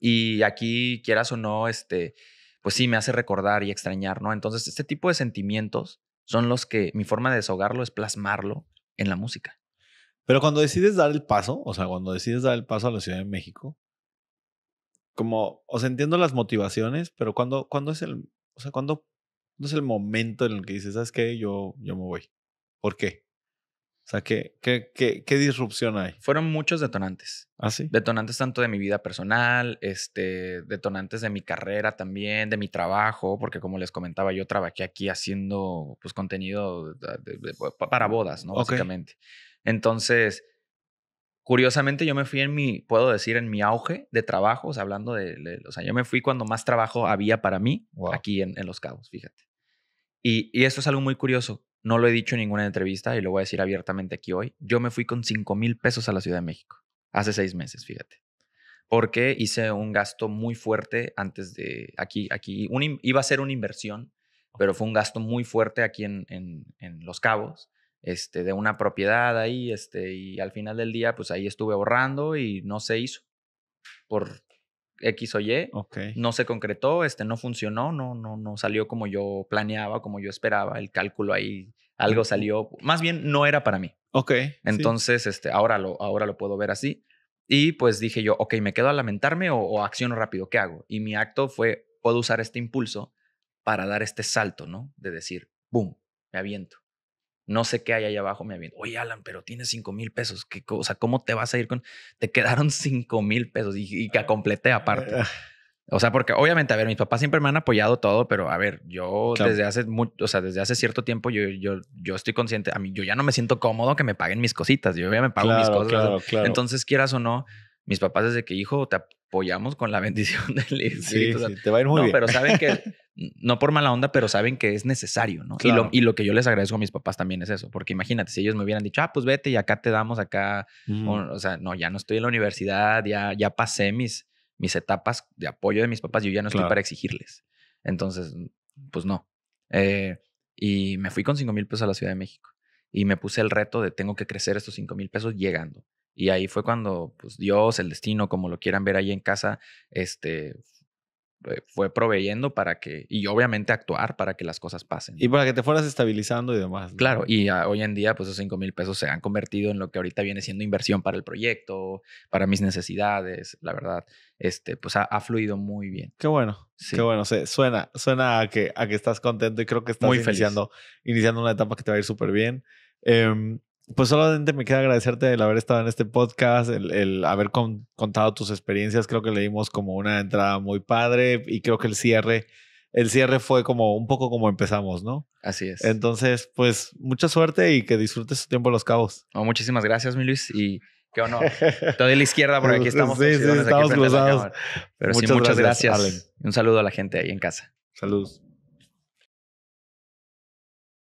Y aquí, quieras o no, este, pues sí, me hace recordar y extrañar, ¿no? Entonces, este tipo de sentimientos son los que mi forma de desahogarlo es plasmarlo en la música. Pero cuando decides dar el paso, o sea, cuando decides dar el paso a la Ciudad de México, como, o entiendo las motivaciones, pero cuando, cuando es el, sea, es el momento en el que dices, ¿sabes qué? Yo, yo me voy. ¿Por qué? O sea, ¿qué, disrupción hay? Fueron muchos detonantes. ¿Ah, sí? Detonantes tanto de mi vida personal, este, detonantes de mi carrera también, de mi trabajo, porque como les comentaba, yo trabajé aquí haciendo pues, contenido para bodas, ¿no? Básicamente. Entonces, curiosamente yo me fui en mi, puedo decir, en mi auge de trabajos, hablando de, o sea, yo me fui cuando más trabajo había para mí aquí en, Los Cabos, fíjate. Y, y es algo muy curioso no lo he dicho en ninguna entrevista y lo voy a decir abiertamente aquí hoy, yo me fui con 5 mil pesos a la Ciudad de México hace seis meses, fíjate. Porque hice un gasto muy fuerte antes de aquí, aquí iba a ser una inversión, pero fue un gasto muy fuerte aquí en, en, Los Cabos, este, de una propiedad ahí, este, y al final del día, pues ahí estuve ahorrando y no se hizo por X o Y. No se concretó, este, no funcionó, no, no, no salió como yo planeaba, como yo esperaba, el cálculo ahí, algo salió, más bien no era para mí. Ok. Entonces, este, ahora, lo, ahora lo puedo ver así. Y pues dije yo, ok, ¿me quedo a lamentarme o, acciono rápido? ¿Qué hago? Y mi acto fue, puedo usar este impulso para dar este salto, ¿no? De decir, boom, me aviento no sé qué hay allá abajo, me aviento, oye Alan, pero tienes cinco mil pesos, ¿Qué, o sea, ¿cómo te vas a ir con? Te quedaron cinco mil pesos y, que a ah, completé aparte. Ah. O sea, porque obviamente, a ver, mis papás siempre me han apoyado todo, pero a ver, yo desde hace mucho, o sea, desde hace cierto tiempo yo, yo, yo estoy consciente, a mí yo ya no me siento cómodo que me paguen mis cositas, yo ya me pago mis cosas. Entonces, quieras o no, mis papás desde que hijo, te, apoyamos con la (laughs) bendición del Espíritu sí, te va a ir no, pero saben que, (laughs) no por mala onda, pero saben que es necesario, ¿no? Y, lo, que yo les agradezco a mis papás también es eso, porque imagínate, si ellos me hubieran dicho, ah, pues vete y acá te damos, acá, o, sea, no, ya no estoy en la universidad, ya, ya pasé mis, mis etapas de apoyo de mis papás, yo ya no estoy para exigirles. Entonces, pues no. Eh, y me fui con 5 mil pesos a la Ciudad de México y me puse el reto de tengo que crecer estos 5 mil pesos llegando. Y ahí fue cuando pues, Dios, el destino, como lo quieran ver ahí en casa, este, fue proveyendo para que, y obviamente actuar para que las cosas pasen. Y para que te fueras estabilizando y demás. Claro, y hoy en día pues esos 5 mil pesos se han convertido en lo que ahorita viene siendo inversión para el proyecto, para mis necesidades, la verdad, este, pues ha, fluido muy bien. Qué bueno, qué bueno, se, suena, suena a que, que estás contento y creo que estás iniciando, una etapa que te va a ir súper bien. Em, pues solamente me queda agradecerte el haber estado en este podcast, el, haber contado tus experiencias. Creo que le dimos como una entrada muy padre y creo que el cierre, el cierre fue como un poco como empezamos, ¿no? Así es. Entonces, pues mucha suerte y que disfrutes tu tiempo en Los Cabos. Oh, muchísimas gracias, mi Luis. Y qué honor. (laughs) Todo de la izquierda porque aquí estamos. sí, sí, estamos cruzados. Pero muchas gracias. Un saludo a la gente ahí en casa. Saludos.